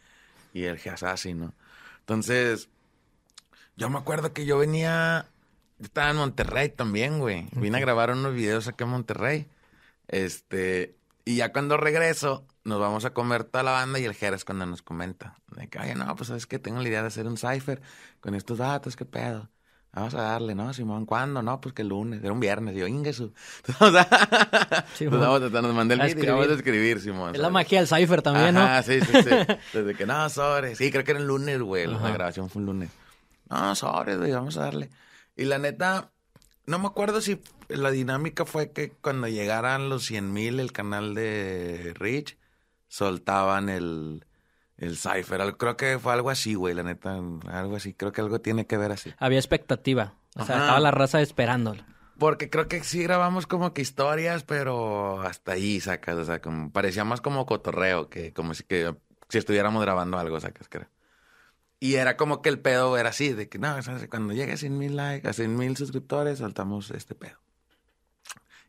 y el Geasasi, ¿no? Entonces, yo me acuerdo que yo venía, yo estaba en Monterrey también, güey. Vine a grabar unos videos aquí en Monterrey. Este, y ya cuando regreso, nos vamos a comer toda la banda y el Jera es cuando nos comenta. De que, oye, no, pues es que tengo la idea de hacer un cipher con estos datos, qué pedo. Vamos a darle, ¿no, Simón? ¿Cuándo? No, pues que el lunes. Era un viernes. Yo, ingesu. Entonces, sí, vamos a, nos mandé el vídeo vamos a escribir, Simón. Es la magia del cipher también, ¿no? ¿no? sí, sí, sí. Desde que, no, sobres. Sí, creo que era el lunes, güey. La grabación fue un lunes. No, sobres, güey, vamos a darle. Y la neta, no me acuerdo si la dinámica fue que cuando llegaran los 100 mil el canal de Rich, soltaban el el Cypher, creo que fue algo así, güey, la neta, algo así, creo que algo tiene que ver así. Había expectativa, o sea, estaba la raza esperándola. Porque creo que sí grabamos como que historias, pero hasta ahí sacas, o sea, como, parecía más como cotorreo que como si, que, si estuviéramos grabando algo, sacas, creo. Y era como que el pedo era así, de que no, cuando llegue a 100 mil likes, a 100 mil suscriptores, saltamos este pedo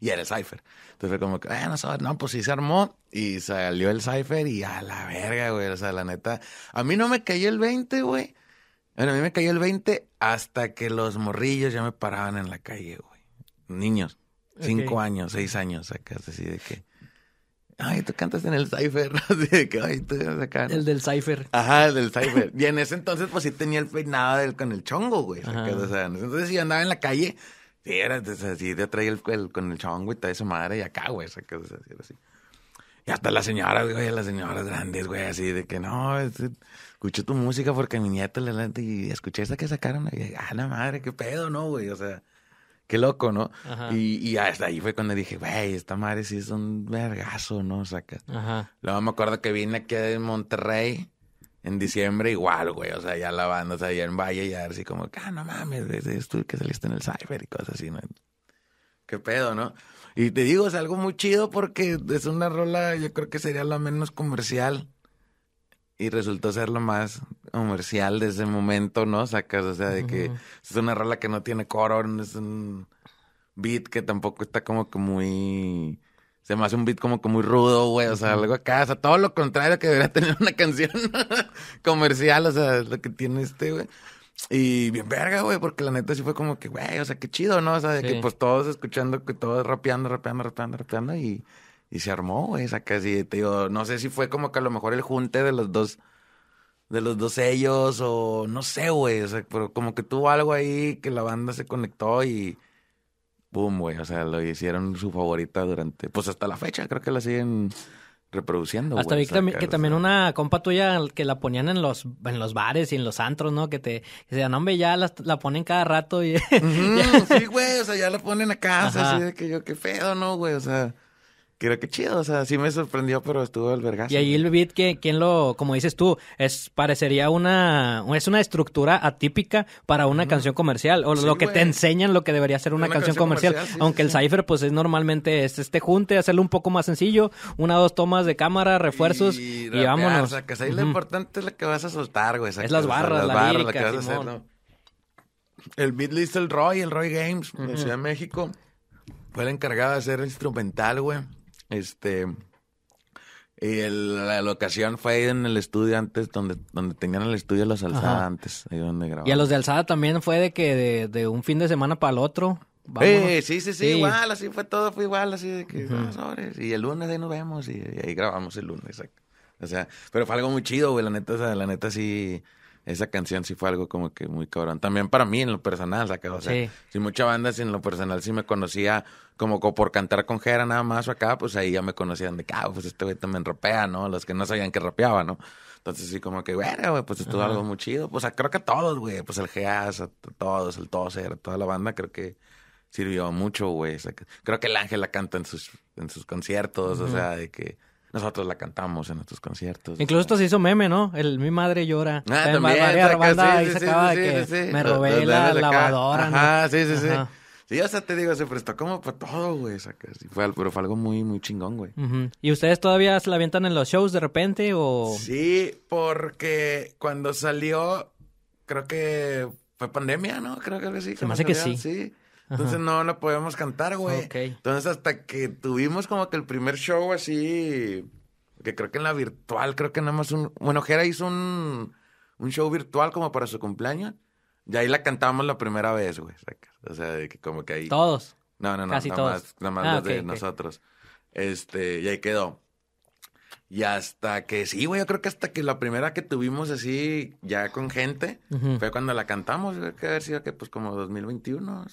y era el Cypher. Entonces fue como que, ah, no no, pues sí se armó y salió el Cypher y a la verga, güey. O sea, la neta, a mí no me cayó el 20, güey. Bueno, a mí me cayó el 20 hasta que los morrillos ya me paraban en la calle, güey. Niños, cinco años, seis años, acá, así de que. Ay, tú cantas en el Cypher. Así de que, ay, tú acá. El del Cypher. Ajá, el del Cypher. y en ese entonces, pues sí tenía el peinado del, con el chongo, güey. entonces, yo andaba en la calle, Sí, era así, de traía el, con el chabón, güey, toda esa madre y acá, güey, esa así, Y hasta la señora, güey, las señoras grandes, güey, así de que no, escuché tu música porque mi nieta le y escuché esa que sacaron. Y, ah, la madre, qué pedo, ¿no, güey? O sea, qué loco, ¿no? Y, hasta ahí fue cuando dije, güey, esta madre sí es un vergazo, ¿no? O Saca. Luego me acuerdo que vine aquí a Monterrey en diciembre igual, güey, o sea, ya la banda, o sea, en Valle, ya así como, ah, no mames, es tú que saliste en el cyber y cosas así, ¿no? Qué pedo, ¿no? Y te digo, es algo muy chido porque es una rola, yo creo que sería lo menos comercial. Y resultó ser lo más comercial de ese momento, ¿no? Sacas, o sea, de que es una rola que no tiene coro, es un beat que tampoco está como que muy se me hace un beat como que muy rudo, güey. O sea, algo acá. O sea, todo lo contrario que debería tener una canción comercial. O sea, lo que tiene este, güey. Y bien verga, güey, porque la neta sí fue como que, güey, o sea, qué chido, ¿no? O sea, de que pues todos escuchando, que todos rapeando, rapeando, rapeando, rapeando y, y se armó, güey, o sea, casi, te digo, no sé si fue como que a lo mejor el junte de los dos, de los dos ellos o no sé, güey, o sea, pero como que tuvo algo ahí que la banda se conectó y, boom, güey. O sea, lo hicieron su favorita durante, pues hasta la fecha, creo que la siguen reproduciendo. Hasta vi que, también, una compa tuya que la ponían en los, en los bares y en los antros, ¿no? Que te decían, hombre, ya la, ponen cada rato. Y... sí, güey, o sea, ya la ponen a casa así de que yo, qué feo, ¿no, güey? O sea, creo que chido, o sea, sí me sorprendió, pero estuvo el vergazo. Y ahí el beat, que, ¿quién lo, como dices tú, es parecería una, es una estructura atípica para una canción comercial, o lo que te enseñan lo que debería ser una, canción, comercial, aunque el cipher pues es normalmente este, junte, hacerlo un poco más sencillo, una o dos tomas de cámara, refuerzos y, vámonos. O sea, que ahí lo importante es lo que vas a soltar, güey. es las barras, la El beat listo el Roy, el Roy Games, Ciudad de México, fue el encargado de hacer el instrumental, güey. Este. Y la locación fue ahí en el estudio antes, donde, donde tenían el estudio los Alzada antes, ahí donde grababan. Y a los de Alzada también fue de que de, un fin de semana para el otro. Eh, sí, sí, sí, igual, así fue todo, fue igual, así de que, ah, Y el lunes ahí nos vemos y, ahí grabamos el lunes, exacto. O sea, pero fue algo muy chido, güey, la neta, la neta sí esa canción sí fue algo como que muy cabrón. También para mí, en lo personal, sacado O sea, sí. si mucha banda, si en lo personal, sí me conocía como por cantar con Jera nada más o acá, pues ahí ya me conocían de ah, pues este güey también rapea, ¿no? Los que no sabían que rapeaba, ¿no? Entonces sí, como que, güey, pues estuvo algo muy chido. Pues, sea, creo que todos, güey, pues el Geas, todos, el Toser, toda la banda, creo que sirvió mucho, güey. creo que el Ángel la canta en sus, en sus conciertos, o sea, de que nosotros la cantamos en nuestros conciertos. Incluso esto se hizo meme, ¿no? El Mi Madre Llora. Ah, se acaba me robé la, lavadora. Ajá, sí, sí, sí. Sí, ya hasta te digo, se prestó como para todo, güey. Fue, pero fue algo muy, muy chingón, güey. ¿Y ustedes todavía se la avientan en los shows de repente o...? Sí, porque cuando salió, creo que fue pandemia, ¿no? Creo que sí. Se me hace que sí. Sí. Entonces no la podíamos cantar, güey. Entonces hasta que tuvimos como que el primer show así, que creo que en la virtual, creo que nada más un... Bueno, Jera hizo un, show virtual como para su cumpleaños. Y ahí la cantábamos la primera vez, güey. O sea, como que ahí... Todos. No, no, no. Casi nada Más, nada más ah, los de nosotros. Este, y ahí quedó. Y hasta que sí, güey, yo creo que hasta que la primera que tuvimos así, ya con gente, fue cuando la cantamos, que haber sido que pues como 2021,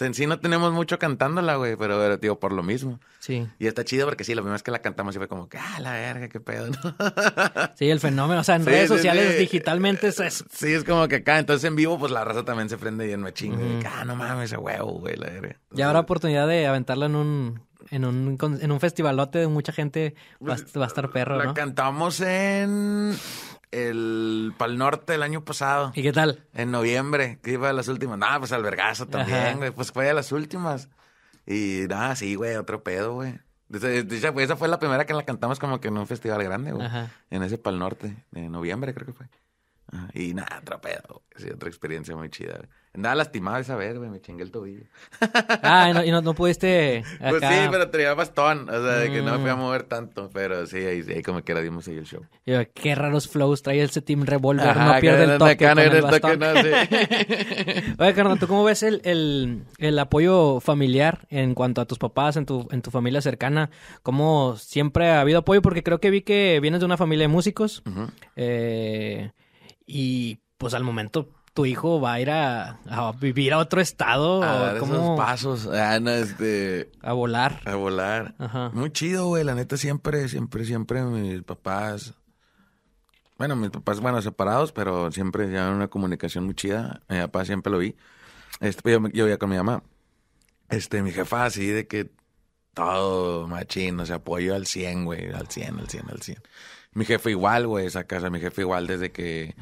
este, en sí no tenemos mucho cantándola, güey, pero, pero, digo, por lo mismo. Sí. Y está chido porque sí, lo mismo es que la cantamos y fue como que, ah, la verga, qué pedo, Sí, el fenómeno, o sea, en redes sociales, digitalmente es Sí, es como que acá, entonces en vivo, pues la raza también se prende y en chingo. Ah, no mames, ese huevo, güey, la verga. y ahora oportunidad de aventarla en un, en un, festivalote de mucha gente, va, a estar perro, ¿no? La cantamos en el Pal Norte el año pasado. ¿Y qué tal? En noviembre, que iba pues, pues, de las últimas. No, pues albergazo también, güey. Pues fue a las últimas. Y nada, sí, güey, otro pedo, güey. Esa, esa fue la primera que la cantamos como que en un festival grande, güey. En ese Pal Norte, en noviembre creo que fue. Ajá. Y nada, otro pedo. Sí, otra experiencia muy chida, güey. Nada lastimado esa saber, güey, me chingué el tobillo. Ah, y no, no pudiste. Pues sí, pero traía bastón. O sea, que no me fui a mm. mover tanto. Pero sí, ahí, como que era dimos ahí el show. qué raros flows trae ese Team Revolver. no pierde el toque. Oye, carnal, ¿tú cómo ves el, el, el, apoyo familiar en cuanto a tus papás, en tu, en tu familia cercana? ¿Cómo siempre ha habido apoyo? Porque creo que vi que vienes de una familia de músicos. Eh, y pues al momento tu hijo va a ir a, vivir a otro estado. A esos pasos, ah, este, A volar. A volar. Muy chido, güey. La neta, siempre, siempre, siempre mis papás... Bueno, mis papás, bueno, separados, pero siempre llevan una comunicación muy chida. Mi papá siempre lo vi. Este, yo, yo con mi mamá. Este, mi jefa así de que todo machín, o sea, apoyo al 100, güey. Al 100, al 100, al 100. Mi jefe igual, güey, esa casa. Mi jefe igual desde que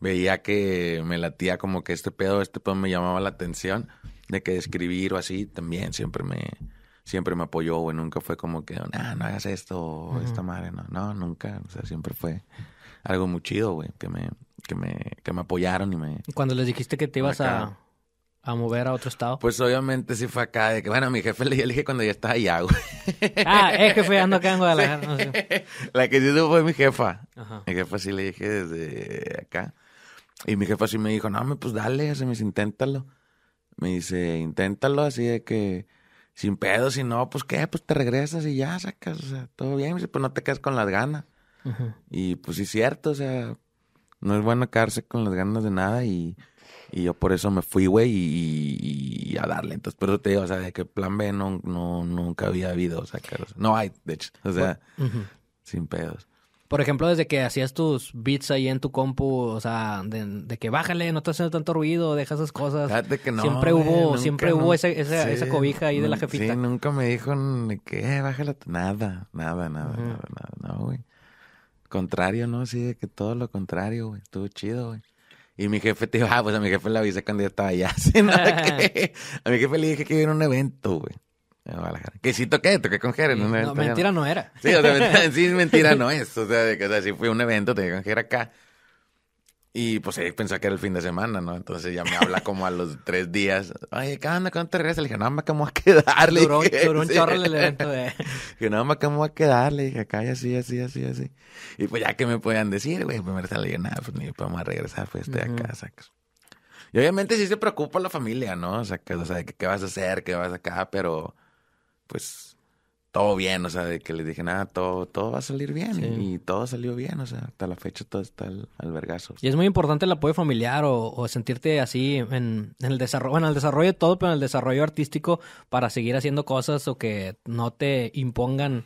veía que me latía como que este pedo, este pedo me llamaba la atención de que escribir o así también siempre me siempre me apoyó, güey, nunca fue como que, ah, no hagas esto, esta madre, no, no, nunca, o sea, siempre fue algo muy chido, güey, que me, que me, que me apoyaron y me... Cuando les dijiste que te ibas a, mover a otro estado? Pues obviamente sí fue acá, de que, bueno, mi jefe le dije cuando ya estaba allá, güey. Ah, es eh, que fui ando cango de Guadalajara, La que sí fue mi jefa, mi jefa sí le dije desde acá. Y mi jefa así me dijo, no, pues dale, me inténtalo. Me dice, inténtalo, así de que sin pedos, si no, pues qué, pues te regresas y ya sacas, o sea, todo bien. Me dice, pues no te quedes con las ganas. Y pues sí, cierto, o sea, no es bueno quedarse con las ganas de nada y, yo por eso me fui, güey, y, a darle. Entonces, pero te digo, o sea, de que plan B no, nunca había habido, o sea, no hay, de hecho, o sea, sin pedos. Por ejemplo, desde que hacías tus beats ahí en tu compu, o sea, de, que bájale, no estás haciendo tanto ruido, deja esas cosas. Que no, siempre hubo, siempre hubo esa esa cobija ahí de la jefita. Sí, nunca me dijo ni que eh, nada, nada, nada, nada, nada, no, güey. Contrario, ¿no? Sí, de que todo lo contrario, güey. Estuvo chido, güey. Y mi jefe te dijo, ah, pues a mi jefe le avisé cuando yo estaba allá. A mi jefe le dije que iba a un evento, güey. Que sí toqué, toqué con Jera. No, mentira no era. Sí, o sea, mentira, sí, mentira no es. O sea, si que, sí un evento, toqué con Jera acá. Y pues ahí pensó que era el fin de semana, ¿no? Entonces ya me habla como a los tres días. Ay, ¿qué onda? ¿Cuándo te regresas? Le dije, no, me cómo a quedar. duró, duró un chorro el evento de... Dije, no, me cómo a quedar. Le dije, acá y así, así, así, así. Y pues ya que me podían decir, güey, primero me dije, nada, pues ni podemos regresar, pues estoy acá, sacas. Y obviamente sí se preocupa la familia, ¿no? O sea, o sea, ¿qué, vas a hacer? ¿Qué vas acá? Pero pues todo bien, o sea, de que les dije, nada, todo, todo va a salir bien y, todo salió bien, o sea, hasta la fecha todo está al, Y es muy importante el apoyo familiar o, sentirte así en, el desarrollo, bueno, en el desarrollo de todo, pero en el desarrollo artístico para seguir haciendo cosas o que no te impongan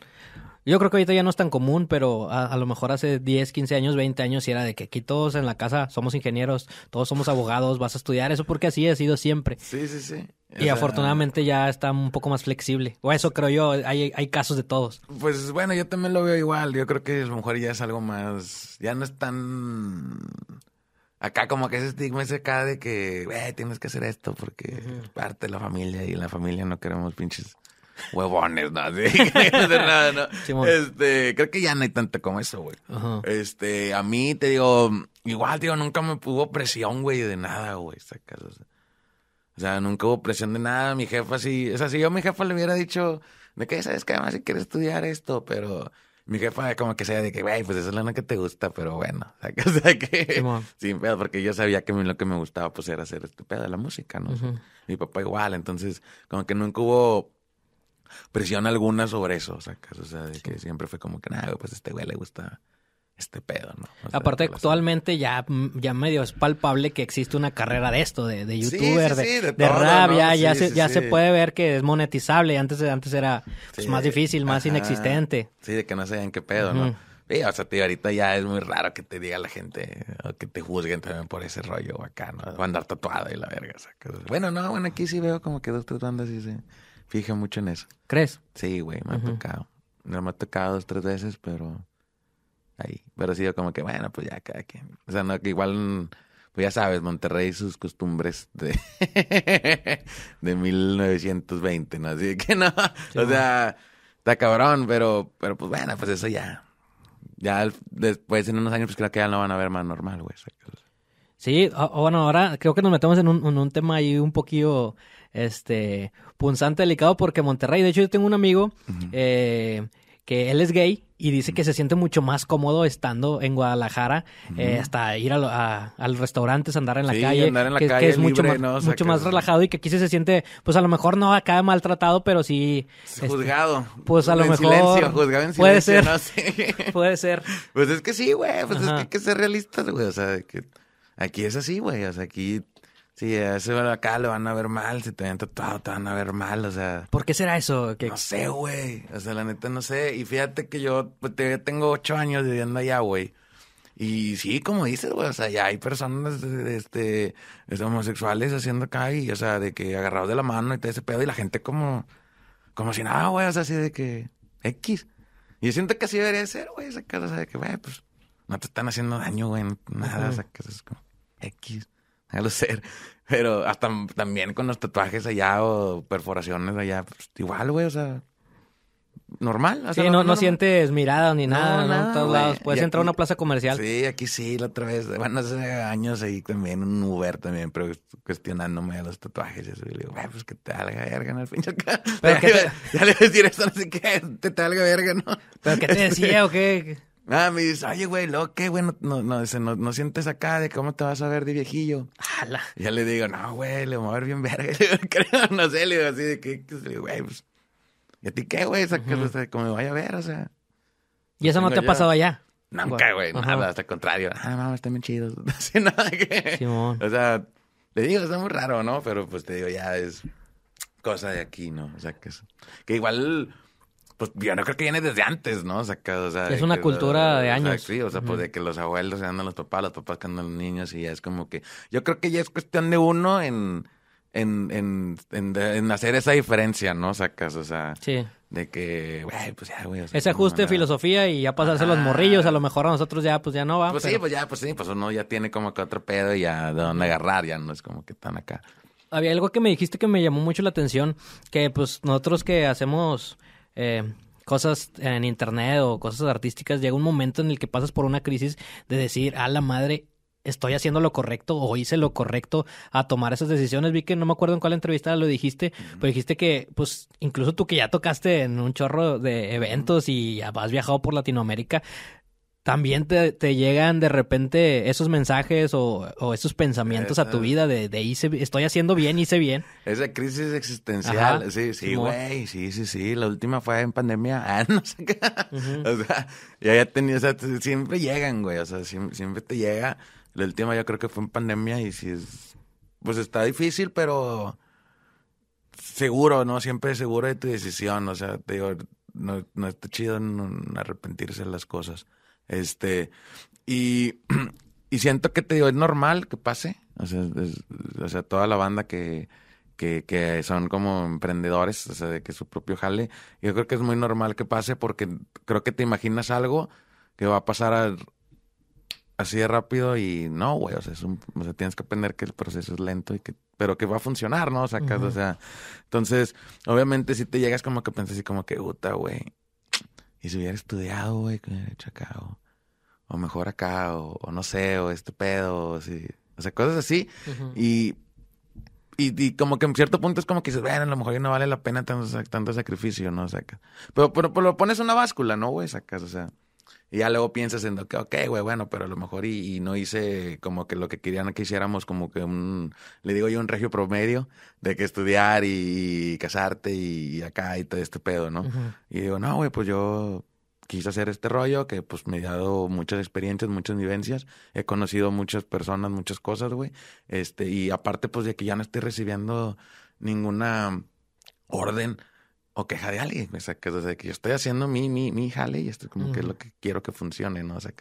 yo creo que ahorita ya no es tan común, pero a, lo mejor hace 10, 15 años, 20 años, si era de que aquí todos en la casa somos ingenieros, todos somos abogados, vas a estudiar, eso porque así ha sido siempre. Sí, sí, sí. y afortunadamente ya está un poco más flexible. O eso creo yo, hay, hay casos de todos. Pues bueno, yo también lo veo igual. Yo creo que a lo mejor ya es algo más. Ya no es tan. Acá como que ese estigma ese acá de que, tienes que hacer esto porque es parte de la familia y en la familia no queremos pinches huevones, ¿no? de nada, no. este, creo que ya no hay tanto como eso, güey. Este, a mí te digo, igual, digo, nunca me hubo presión, güey, de nada, güey. O sea, nunca hubo presión de nada. Mi jefa sí, o sea, si yo a mi jefa le hubiera dicho, me qué? ¿sabes que Además, si quieres estudiar esto, pero mi jefa como que sea de que, güey, pues eso es lo que te gusta, pero bueno. O sea, que, sin pedo, porque yo sabía que lo que me gustaba pues era hacer este pedo de la música, ¿no? Mi papá igual, entonces como que nunca hubo presión alguna sobre eso, ¿sacas? O sea, de que siempre fue como que, nada, pues a este güey le gusta este pedo, ¿no? Aparte, actualmente ya, mm, ya medio es palpable que existe una carrera de esto, de, youtuber, de, rabia, ya, se, ya se puede ver que es monetizable, antes, antes era pues, más difícil, más inexistente. Sí, de que no sabían qué pedo, ¿no? o sea, tío, ahorita ya es muy raro que te diga la gente o que te juzguen también por ese rollo acá, ¿no? andar tatuado y la verga, o Bueno, no, bueno, aquí sí veo como que dos, tres y se fija mucho en eso. ¿Crees? Sí, güey, me ha tocado. No me ha tocado dos, tres veces, pero ahí. Pero ha sido como que, bueno, pues ya cada quien. O sea, no, que igual, pues ya sabes, Monterrey y sus costumbres de, de 1920, ¿no? Así que no, o sea, está cabrón, pero, pero pues bueno, pues eso ya. Ya después, en unos años, pues creo que ya no van a ver más normal, güey. Sí, o, bueno, ahora creo que nos metemos en un, un tema ahí un poquillo este, punzante, delicado, porque Monterrey, de hecho yo tengo un amigo eh, que él es gay y dice que se siente mucho más cómodo estando en Guadalajara, eh, hasta ir al restaurante, andar en la calle, que, es mucho, más, mucho más relajado y que aquí se siente, pues a lo mejor no acá maltratado, pero sí... Este, juzgado. Pues a lo en mejor... Silencio, juzgado en silencio, puede ser, puede ser. Pues es que sí, güey, pues es que hay que ser realistas, güey, o sea, que aquí es así, güey, o sea, aquí Sí, eso acá lo van a ver mal, si te ven tatuado te van a ver mal, o sea. ¿Por qué será eso? No sé, güey. O sea, la neta no sé. Y fíjate que yo pues, tengo ocho años viviendo allá, güey. Y sí, como dices, güey, o sea, ya hay personas este, homosexuales haciendo acá y, o sea, de que agarrados de la mano y todo ese pedo y la gente como, como si nada, güey, o sea, así de que X. Y yo siento que así debería ser, güey, esa cosa, o sea, de que, güey, pues no te están haciendo daño, güey, nada, o sea, que es como X. al ser. Pero hasta también con los tatuajes allá o perforaciones allá, pues, igual, güey, o sea, normal. sí, no, sientes miradas ni nada, ¿no? todos lados. Puedes entrar a una plaza comercial. Sí, aquí sí, la otra vez. Bueno, hace años ahí también, un Uber también, pero cuestionándome a los tatuajes. Y le digo, güey, pues que te salga verga, ¿no? Pero ya le voy a decir eso, así que te salga verga, ¿no? Pero ¿qué te decía o qué? Ah, me dice, oye, güey, lo que, güey, no, no, no, no, sientes acá de cómo te vas a ver de viejillo. Hala, Ya le digo, no, güey, le voy a ver bien verga. Creo, no sé, le digo así de que, pues, güey, pues. ¿Y a ti qué, güey? como me vaya a ver, o sea. ¿Y eso pues no te ha pasado allá? Nunca, güey, nada, hasta el contrario. Ah, mames, están bien chidos. Así nada que. Simón. O sea, le digo, está muy raro, ¿no? Pero pues te digo, ya es cosa de aquí, ¿no? O sea, que, es, que igual pues yo no creo que viene desde antes, ¿no? O o sea es una cultura de años. sí, o sea, pues de que los abuelos se los papás, los papás que los niños y ya es como que yo creo que ya es cuestión de uno en en, en, en, hacer esa diferencia, ¿no? Sacas, o sea, sí. de que, pues ya, güey. Ese ajuste de filosofía y ya pasarse los morrillos, a lo mejor a nosotros ya, pues ya no va. Pues sí, pues ya, pues sí, pues uno ya tiene como que otro pedo y ya de dónde agarrar, ya no es como que están acá había algo que me dijiste que me llamó mucho la atención, que pues nosotros que hacemos eh, cosas en internet o cosas artísticas, llega un momento en el que pasas por una crisis de decir, a la madre, estoy haciendo lo correcto o hice lo correcto a tomar esas decisiones. Vi que no me acuerdo en cuál entrevista lo dijiste, pero dijiste que, pues, incluso tú que ya tocaste en un chorro de eventos y has viajado por Latinoamérica, también te, llegan de repente esos mensajes o, esos pensamientos a tu vida de, de, hice, estoy haciendo bien, hice bien. Esa crisis existencial, sí, sí, güey, sí, sí, sí, la última fue en pandemia, ah, no sé qué. O sea, ya, ya tenía, o sea, siempre llegan, güey, o sea, siempre, te llega. La última yo creo que fue en pandemia y si es, pues está difícil, pero seguro, ¿no? Siempre seguro de tu decisión, o sea, te digo, no, no está chido arrepentirse de las cosas. Este, y, siento que te digo, es normal que pase. O sea, toda la banda que, que, son como emprendedores, o sea, de que su propio jale. Yo creo que es muy normal que pase porque creo que te imaginas algo que va a pasar así de rápido y no, güey, o sea, tienes que aprender que el proceso es lento y que, pero que va a funcionar, ¿no? O sea, o sea, entonces, obviamente si te llegas como que piensas así como que, puta, güey, y si hubiera estudiado, güey, ¿qué hubiera hecho acá? O, mejor acá, o, no sé, o este pedo, o, o sea, cosas así. y, y, como que en cierto punto es como que dices, bueno, a lo mejor ya no vale la pena tanto, tanto sacrificio, ¿no? sea, Pero, pero, lo pones una báscula, ¿no, güey? Sacas, o sea. Y ya luego piensas en, ok, güey, bueno, pero a lo mejor y, no hice como que lo que querían que hiciéramos, como que un, le digo yo, un regio promedio de que estudiar y, casarte y, acá y todo este pedo, ¿no? Y digo, no, güey, pues yo quise hacer este rollo que pues me he dado muchas experiencias, muchas vivencias, he conocido muchas personas, muchas cosas, güey. Este, y aparte pues de que ya no estoy recibiendo ninguna orden o queja de alguien. O sea, que, que yo estoy haciendo mi, mi, mi jale y esto como que es lo que quiero que funcione, ¿no? O sea,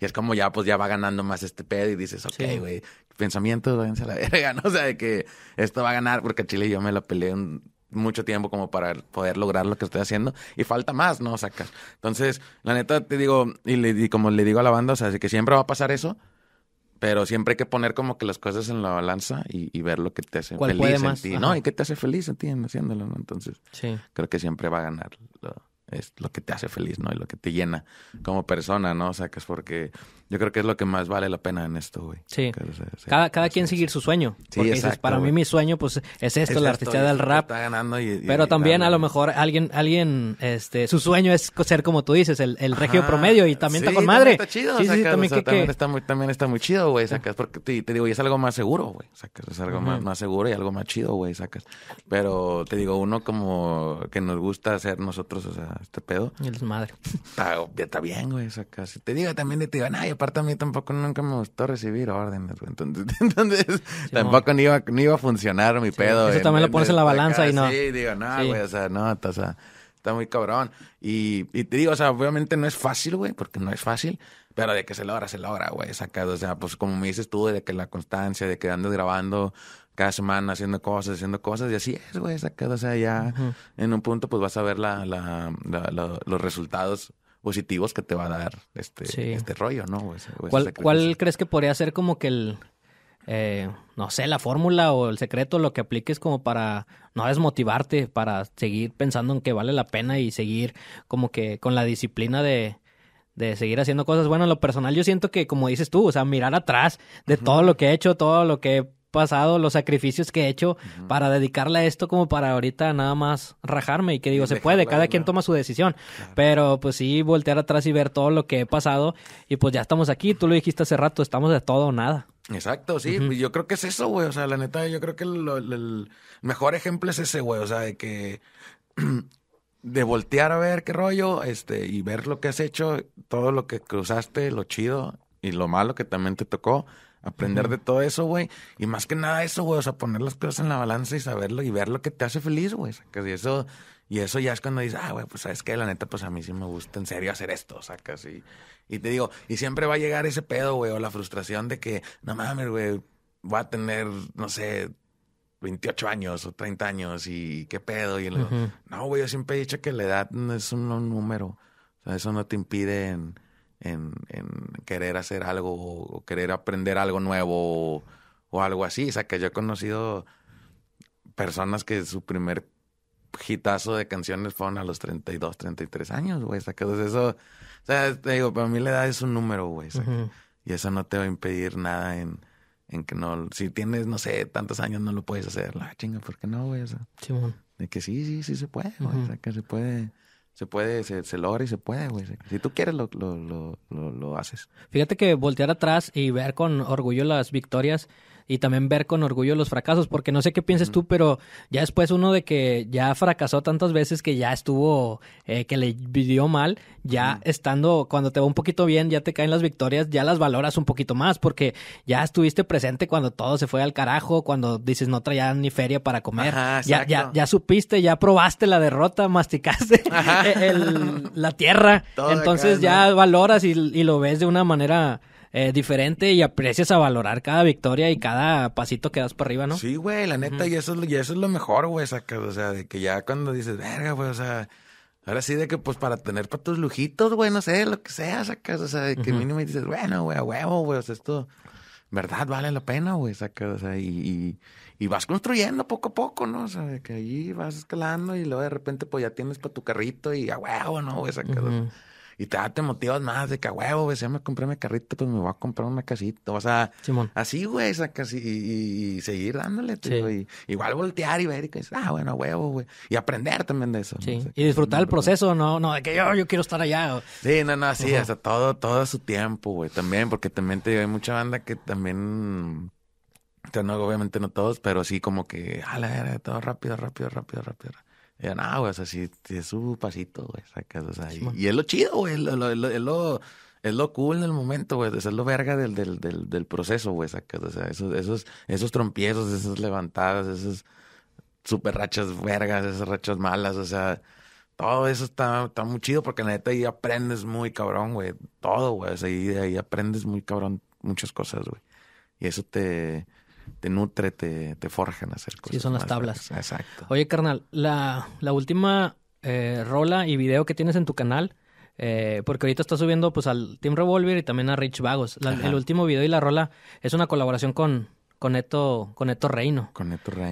y es como ya, pues ya va ganando más este pedo y dices, ok, güey, pensamiento pensamientos, váyanse la verga, ¿no? O sea, de que esto va a ganar porque Chile y yo me lo peleé mucho tiempo como para poder lograr lo que estoy haciendo y falta más, ¿no? O sea, entonces, la neta te digo, y, le, y como le digo a la banda, o sea, de que siempre va a pasar eso, pero siempre hay que poner como que las cosas en la balanza y, ver lo que te hace feliz en ti, ¿no? Y qué te hace feliz en ti haciéndolo, Entonces, sí. creo que siempre va a ganar lo, es lo que te hace feliz, ¿no? Y lo que te llena como persona, ¿no? O sea, que es porque yo creo que es lo que más vale la pena en esto, güey. Sí. Cada, cada quien seguir su sueño. Sí, exacto, dices, para mí mi sueño, pues, es esto, la artista del rap. Está ganando y, pero también a lo mejor alguien, alguien, este, su sueño es ser como tú dices, el, el regio promedio, y también está con madre. Está chido, sí, también, que, está muy, también está muy chido, güey. Sacas, porque te, digo, y es algo más seguro, güey. Sacas, es algo más, más seguro y algo más chido, güey, sacas. Pero te digo, uno como que nos gusta hacer nosotros, o sea, este pedo. Él es Está, está bien, güey, sacas. Te digo también, te digo, ay, aparte a mí tampoco nunca me gustó recibir órdenes, güey. Entonces, tampoco no. Ni, iba, ni iba, a funcionar mi pedo. Eso también lo pones en, la balanza y no. Sí, digo, no, güey, o sea, no, o está muy cabrón. Y, te digo, o sea, obviamente no es fácil, güey, porque no es fácil, pero de que se logra, se logra, güey, sacado. O sea, pues como me dices tú, de que la constancia, de que andes grabando cada semana haciendo cosas, haciendo cosas, y así es, güey, sacado. O sea, ya en un punto, pues vas a ver la, los resultados positivos que te va a dar este, este rollo, ¿no? ¿Cuál, crees que podría ser como que el, eh, no sé, la fórmula o el secreto, lo que apliques como para no desmotivarte, para seguir pensando en que vale la pena y seguir como que con la disciplina de, de seguir haciendo cosas. Bueno, en lo personal yo siento que, como dices tú, o sea, mirar atrás de todo lo que he hecho, todo lo que pasado, los sacrificios que he hecho para dedicarle a esto como para ahorita nada más rajarme y que digo, se puede, cada quien toma su decisión. Pero pues sí, voltear atrás y ver todo lo que he pasado y pues ya estamos aquí, tú lo dijiste hace rato, estamos de todo o nada. Exacto, sí, yo creo que es eso, güey, o sea, la neta, yo creo que el, el mejor ejemplo es ese, güey, o sea, de que... de voltear a ver qué rollo, este, y ver lo que has hecho, todo lo que cruzaste, lo chido y lo malo que también te tocó, Aprender de todo eso, güey. Y más que nada eso, güey. O sea, poner las cosas en la balanza y saberlo y ver lo que te hace feliz, güey. y eso, y eso ya es cuando dices, ah, güey, pues sabes que la neta, pues a mí sí me gusta en serio hacer esto, sacas, sea, Y te digo, y siempre va a llegar ese pedo, güey, o la frustración de que, no mames, güey, va a tener, no sé, 28 años o 30 años y qué pedo. Y No, güey, yo siempre he dicho que la edad no es un número. O sea, eso no te impide en en, querer hacer algo o querer aprender algo nuevo o, algo así. O sea, que yo he conocido personas que su primer jitazo de canciones fueron a los 32, 33 años, güey. O sea, que pues, eso, o sea, te digo, para mí la edad es un número, güey. Y eso no te va a impedir nada en, que no, si tienes, no sé, tantos años no lo puedes hacer. La chinga, ¿por qué no, güey? O sea, De que sí, sí, sí se puede, güey. O sea, que se puede se puede, se, se, logra y se puede, güey. Si tú quieres, lo, lo, lo, lo, haces. Fíjate que voltear atrás y ver con orgullo las victorias y también ver con orgullo los fracasos, porque no sé qué pienses tú, pero ya después uno de que ya fracasó tantas veces que ya estuvo, eh, que le vivió mal, ya estando, cuando te va un poquito bien, ya te caen las victorias, ya las valoras un poquito más, porque ya estuviste presente cuando todo se fue al carajo, cuando dices no traía ni feria para comer, ya, ya, supiste, ya probaste la derrota, masticaste la tierra, entonces ya valoras y lo ves de una manera eh, diferente y aprecias a valorar cada victoria y cada pasito que das para arriba, ¿no? Sí, güey, la neta, y, eso es, y eso es lo mejor, güey, saca, o sea, de que ya cuando dices, verga, güey, o sea, ahora sí de que pues para tener para tus lujitos, güey, no sé, lo que sea, sacas, o sea, de que mínimo dices, bueno, güey, a huevo, güey, o sea, esto, verdad, vale la pena, güey, sacas, o sea, y, y vas construyendo poco a poco, ¿no? O sea, que ahí vas escalando y luego de repente pues ya tienes para tu carrito y a huevo, ¿no? saca, y te, ah, te motivas más de que, huevo, güey, si me compré mi carrito, pues me voy a comprar una casita. O sea, así, güey, esa y, y, seguir dándole. Tío, y, igual voltear y ver y que ah, bueno, huevo, güey. Y aprender también de eso. y disfrutar el proceso, no, no, de que yo, quiero estar allá. Sí, no, no, sí, hasta todo, todo su tiempo, güey, también, porque también te hay mucha banda que también. O no, obviamente no todos, pero sí como que, a la era, todo rápido, rápido, rápido, rápido. rápido y no, güey, o sea, es su pasito, güey, sacas, o sea, y, es lo chido, güey, es lo, cool lo, el lo momento, güey, es lo verga del, del, del, del proceso, güey, sacas, o sea, esos, esos, esos trompiezos, esas levantadas, esas super rachas vergas, esas rachas malas, o sea, todo eso está, está muy chido porque la neta ahí aprendes muy cabrón, güey, todo, güey, ahí, ahí aprendes muy cabrón muchas cosas, güey, y eso te te nutre, te, te forjan hacer cosas. Sí, son las tablas. Exacto. Oye, carnal, la, la última eh, rola y video que tienes en tu canal, eh, porque ahorita estás subiendo pues al Team Revolver y también a Rich Vagos. el último video y la rola es una colaboración con, con Reino. Con Eto Reino.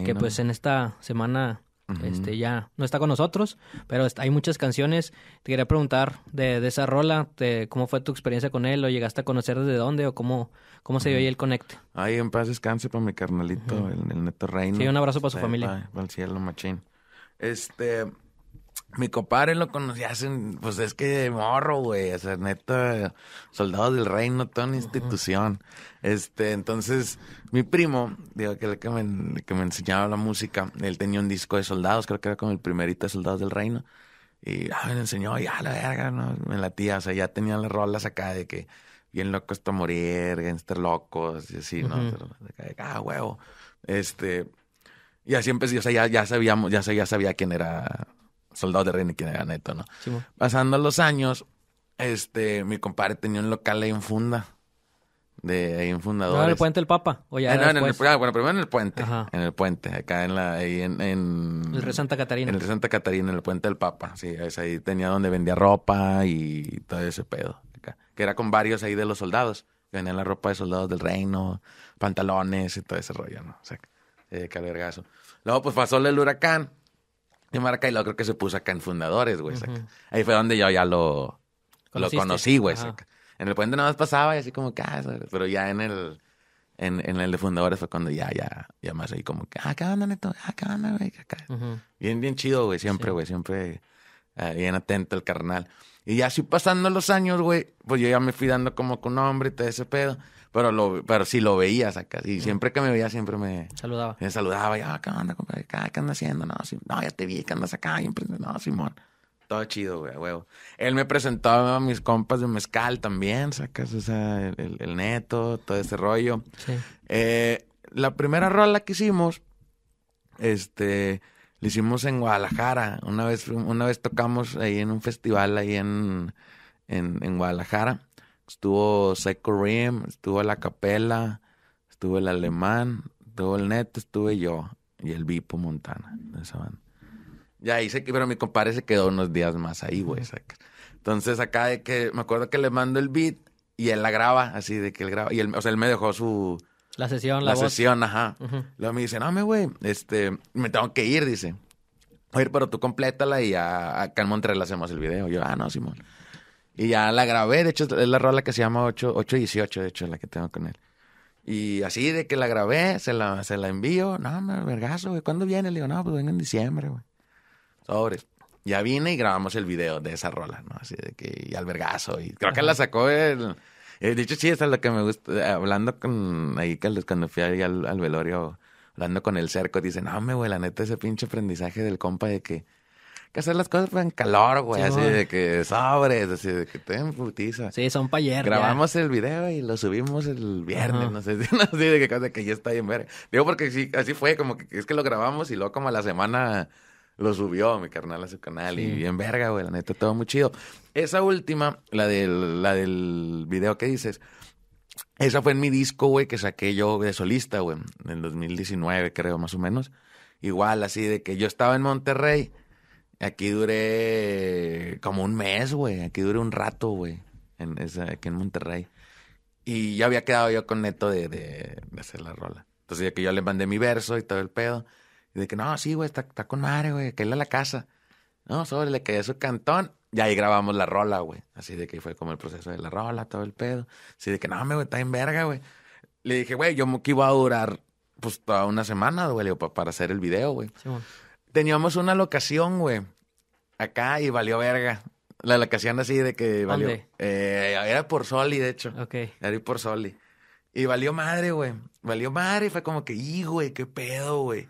Que pues en esta semana este ya no está con nosotros, pero hay muchas canciones. Te quería preguntar de, esa rola, de cómo fue tu experiencia con él, o llegaste a conocer desde dónde, o cómo, cómo se dio ahí el conecto. Ay, en paz descanse para mi carnalito, el, neto reino. Sí, un abrazo para su familia. cielo, machín. Este, mi compadre lo conocía hace, pues es que morro, güey. O sea, neta, soldados del reino, toda una institución. Este, entonces, mi primo, digo, que, que me, que me enseñaba la música, él tenía un disco de soldados, creo que era como el primerito de soldados del reino. Y ah, me enseñó, ya ah, la verga, ¿no? me latía, o sea, ya tenía las rolas acá de que bien loco está morir, gangster locos, y así, ¿no? Ah, huevo. Este, y así empecé, o sea, ya, sabíamos, ya sabía quién era soldados de Reina, que era neto, ¿no? Pasando los años, este, mi compadre tenía un local ahí en Funda. De ahí en Fundadores. ¿No ah, en el Puente del Papa? ¿O ya ah, ah, bueno, primero en el Puente. En el Puente, acá en la... Ahí en, en el Rey Santa Catarina. En el Rey Santa Catarina, en el Puente del Papa. Sí, ahí tenía donde vendía ropa y todo ese pedo. Que era con varios ahí de los soldados. Que vendían la ropa de soldados del reino, pantalones y todo ese rollo, ¿no? O sea, eh, alergazo. Luego, pues pasó el huracán de marca y lo creo que se puso acá en fundadores, güey. Ahí fue donde yo ya lo, conocí, güey. En el puente nada más pasaba y así como que, ah, pero ya en el, en, el de fundadores fue cuando ya, ya, ya más ahí como que, ah, ¿qué onda, neto, ah, ¿qué onda, güey, Bien, bien chido, güey, siempre, güey, siempre ah, bien atento el carnal. Y ya así pasando los años, güey, pues yo ya me fui dando como con nombre y todo ese pedo. Pero, lo, pero si lo veías acá, y siempre que me veía, siempre me saludaba. Me saludaba, y, ah, ¿qué haciendo? No, ya te vi, que andas acá, y no, Simón. Todo chido, güey, huevo. Él me presentaba a mis compas de Mezcal también, sacas, o sea, el, neto, todo ese rollo. Sí. Eh, la primera rola que hicimos, este, la hicimos en Guadalajara. Una vez, una vez tocamos ahí en un festival ahí en Guadalajara estuvo Seco Rim, estuvo La Capela, estuvo el Alemán, estuvo el Neto, estuve yo y el Vipo Montana de esa banda. Ya hice que, pero mi compadre se quedó unos días más ahí, güey. Entonces acá de que me acuerdo que le mando el beat y él la graba, así de que él graba. Y él, o sea, él me dejó su. La sesión, la, sesión, ajá. Luego me dice, no, me güey, este, me tengo que ir, dice. Oye, pero tú complétala y a acá en Montreal hacemos el video. yo, ah, no, Simón. Y ya la grabé, de hecho es la rola que se llama 8, 818, de hecho es la que tengo con él. Y así de que la grabé, se la, se la envío. No, me vergazo, güey. ¿Cuándo viene? Le digo, no, pues vengo en diciembre, güey. Sobres. Ya vine y grabamos el video de esa rola, ¿no? Así de que, y al vergazo. Y creo que la sacó el. Eh, de hecho, sí, esa es lo que me gusta. Eh, hablando con. Ahí cuando fui ahí al, al velorio, hablando con el cerco, dice, no, me, güey, la neta, ese pinche aprendizaje del compa de que que hacer las cosas en calor, güey. así de que sobres, así de que te enfutiza. Sí, son payer. Grabamos el video y lo subimos el viernes, no sé, de que cosa que ya está en verga. Digo porque sí, así fue, como que es que lo grabamos y luego como a la semana lo subió mi carnal a su canal y bien verga, güey, la neta, todo muy chido. Esa última, la del, la del video que dices, esa fue en mi disco, güey, que saqué yo de solista, güey, en el 2019, creo, más o menos. Igual, así de que yo estaba en Monterrey Aquí duré como un mes, güey. Aquí duré un rato, güey. En aquí en Monterrey. Y ya había quedado yo con Neto de, de, hacer la rola. Entonces, de que yo le mandé mi verso y todo el pedo. Y de que, no, sí, güey, está, con madre, güey, que a la casa. No, sobre, le quedé su cantón. Y ahí grabamos la rola, güey. Así de que fue como el proceso de la rola, todo el pedo. Así de que, no, me güey, está en verga, güey. Le dije, güey, yo me iba a durar, pues, toda una semana, güey, para hacer el video, güey. Sí, Teníamos una locación, güey. Acá y valió verga. La locación así de que valió. ¿Dónde? Eh, era por Soli, de hecho. Ok. Era por Soli. Y valió madre, güey. Valió madre. Fue como que, y, güey, qué pedo, güey.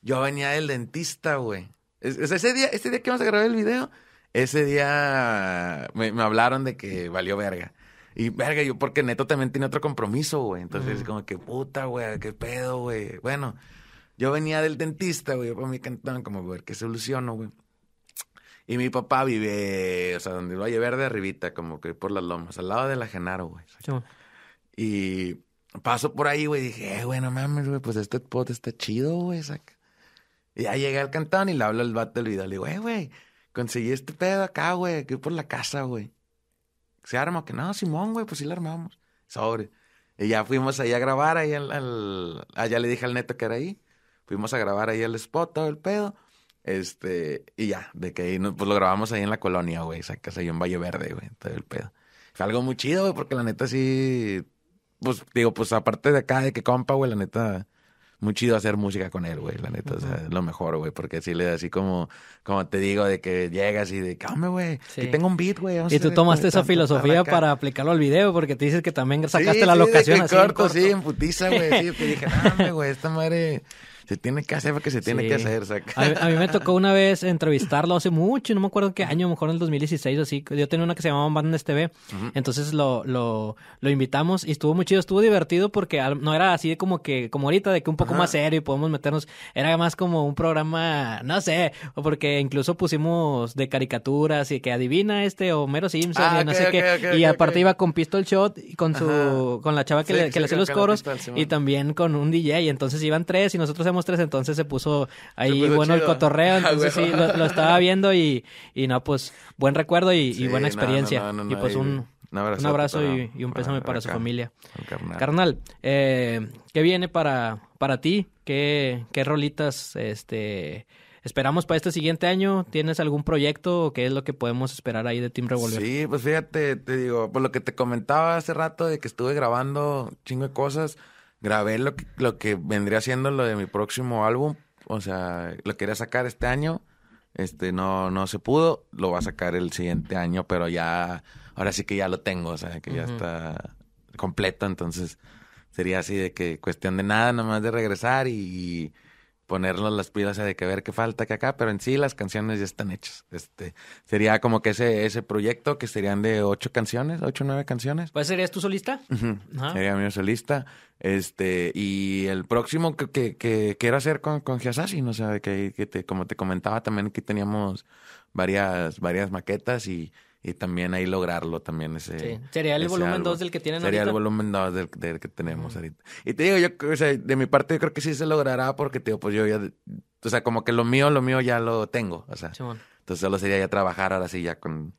Yo venía del dentista, güey. Es, ese día, ese día que vamos a grabar el video, ese día me, hablaron de que valió verga. Y verga, yo porque Neto también tiene otro compromiso, güey. Entonces, como que puta, güey, qué pedo, güey. Bueno, yo venía del dentista, güey, para mi cantón, como ver qué soluciono, güey. Y mi papá vive, o sea, donde lo llevar verde arribita, como que por las lomas, al lado de la Genaro, güey. Y paso por ahí, güey, dije, bueno, eh, güey, mames, güey, pues este pot está chido, güey, saca. Y ya llegué al cantón y le hablo al vato del video. Le digo, eh, güey, conseguí este pedo acá, güey, aquí por la casa, güey. ¿Se arma que no, Simón, güey? Pues sí la armamos. Sobre. Y ya fuimos ahí a grabar, ahí al, Allá le dije al neto que era ahí. Fuimos a grabar ahí el spot, todo el pedo. Este, y ya, de que ahí, pues lo grabamos ahí en la colonia, güey, sacas ahí en Valle Verde, güey, todo el pedo. Fue algo muy chido, güey, porque la neta sí, pues digo, pues aparte de acá, de que compa, güey, la neta, muy chido hacer música con él, güey, la neta, o sea, lo mejor, güey, porque así le da así como, como te digo, de que llegas y de, came, güey, tengo un beat, güey. Y tú tomaste esa filosofía para aplicarlo al video, porque te dices que también sacaste la locación así corto, Sí, en putiza, güey, sí, que dije, güey, esta madre se tiene que hacer porque se tiene que hacer. Saca. A, mí me tocó una vez entrevistarlo hace mucho, no me acuerdo qué año, mejor en el 2016 o así. Yo tenía una que se llamaba Bandas este TV, entonces lo, lo, invitamos y estuvo muy chido, estuvo divertido porque no era así como que, como ahorita, de que un poco más serio y podemos meternos, era más como un programa, no sé, porque incluso pusimos de caricaturas y que adivina este Homero Simpson ah, y no sé qué. y aparte iba con Pistol Shot y con su, con la chava que le, que hacía los coros y también con un DJ. entonces iban tres y nosotros entonces se puso ahí bueno el cotorreo. Ah, lo, estaba viendo y, no, pues buen recuerdo y, buena experiencia. y pues un, abrazo, y, un pésame para, su familia. Carnal, eh, ¿qué viene para, para ti? ¿Qué, rolitas este, esperamos para este siguiente año? ¿Tienes algún proyecto o qué es lo que podemos esperar ahí de Team Revolver? Sí, pues fíjate, te digo, por pues lo que te comentaba hace rato de que estuve grabando chingo de cosas grabé lo que, lo que vendría siendo lo de mi próximo álbum. O sea, lo quería sacar este año. Este, no, no se pudo. Lo va a sacar el siguiente año, pero ya, ahora sí que ya lo tengo. O sea, que ya está completo. Entonces, sería así de que cuestión de nada, nomás de regresar y ponernos las pilas de que ver qué falta que acá, pero en sí las canciones ya están hechas. Este sería como que ese, ese proyecto que serían de ocho canciones, ocho o nueve canciones. Pues serías tu solista. Sería mi solista. Este, y el próximo que, quiero hacer con, con ¿no? sé, que, como te comentaba también aquí teníamos varias, varias maquetas y y también ahí lograrlo también ese. Sí. Sería el volumen 2 del que tienen Sería ahorita. Sería el volumen 2 del, que tenemos ahorita. Y te digo, yo, o sea, de mi parte yo creo que sí se logrará porque, tío, pues yo ya, o sea, como que lo mío, lo mío ya lo tengo, o sea. Entonces solo sería ya trabajar ahora sí ya con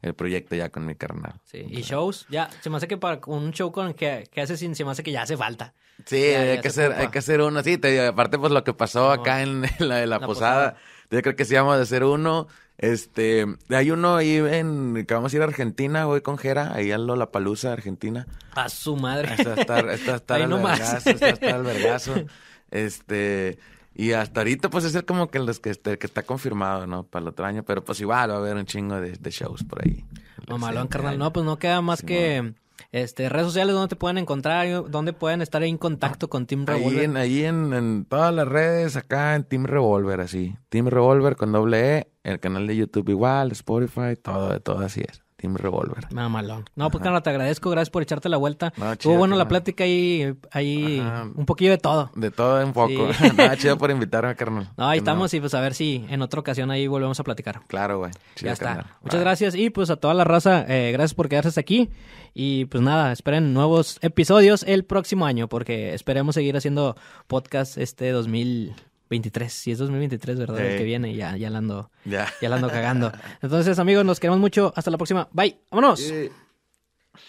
el proyecto ya con mi carnal. Sí, y shows, ya, se me hace que para un show con que, que haces sin, se me hace que ya hace falta. Sí, hay, que hacer, hay que hacer uno, sí, te digo, aparte pues lo que pasó acá en, la, posada, yo creo que sí vamos a hacer uno este, hay uno ahí en que vamos a ir a Argentina, hoy con Jera, ahí a paluza Argentina. A su madre. Está hasta está está hasta vergazo. Este, y hasta ahorita, pues, es como que los que, este, que está confirmado, ¿no? Para el otro año. Pero, pues, igual va a haber un chingo de, shows por ahí. Mamalón, carnal. No, pues, no queda más que... Este, redes sociales donde te pueden encontrar, donde pueden estar en contacto con Team Revolver. Ahí, en, en, todas las redes, acá en Team Revolver, así. Team Revolver con doble E, el canal de YouTube igual, Spotify, todo, todo así es. Team Revolver. malo. No, pues claro, te agradezco, gracias por echarte la vuelta. No, bueno la plática ahí, ahí un poquillo de todo. De todo un poco. chido por invitarme, carnal. No, ahí estamos y pues a ver si en otra ocasión ahí volvemos a platicar. Claro, güey. ya está. Muchas gracias y pues a toda la raza, eh, gracias por quedarse aquí. Y pues nada, esperen nuevos episodios el próximo año porque esperemos seguir haciendo podcast este 2000. 23, si es 2023, ¿verdad? El que viene, ya, ya la ando, ya. la ando cagando. Entonces, amigos, nos queremos mucho. Hasta la próxima. Bye. Vámonos. Sí.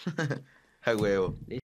A huevo.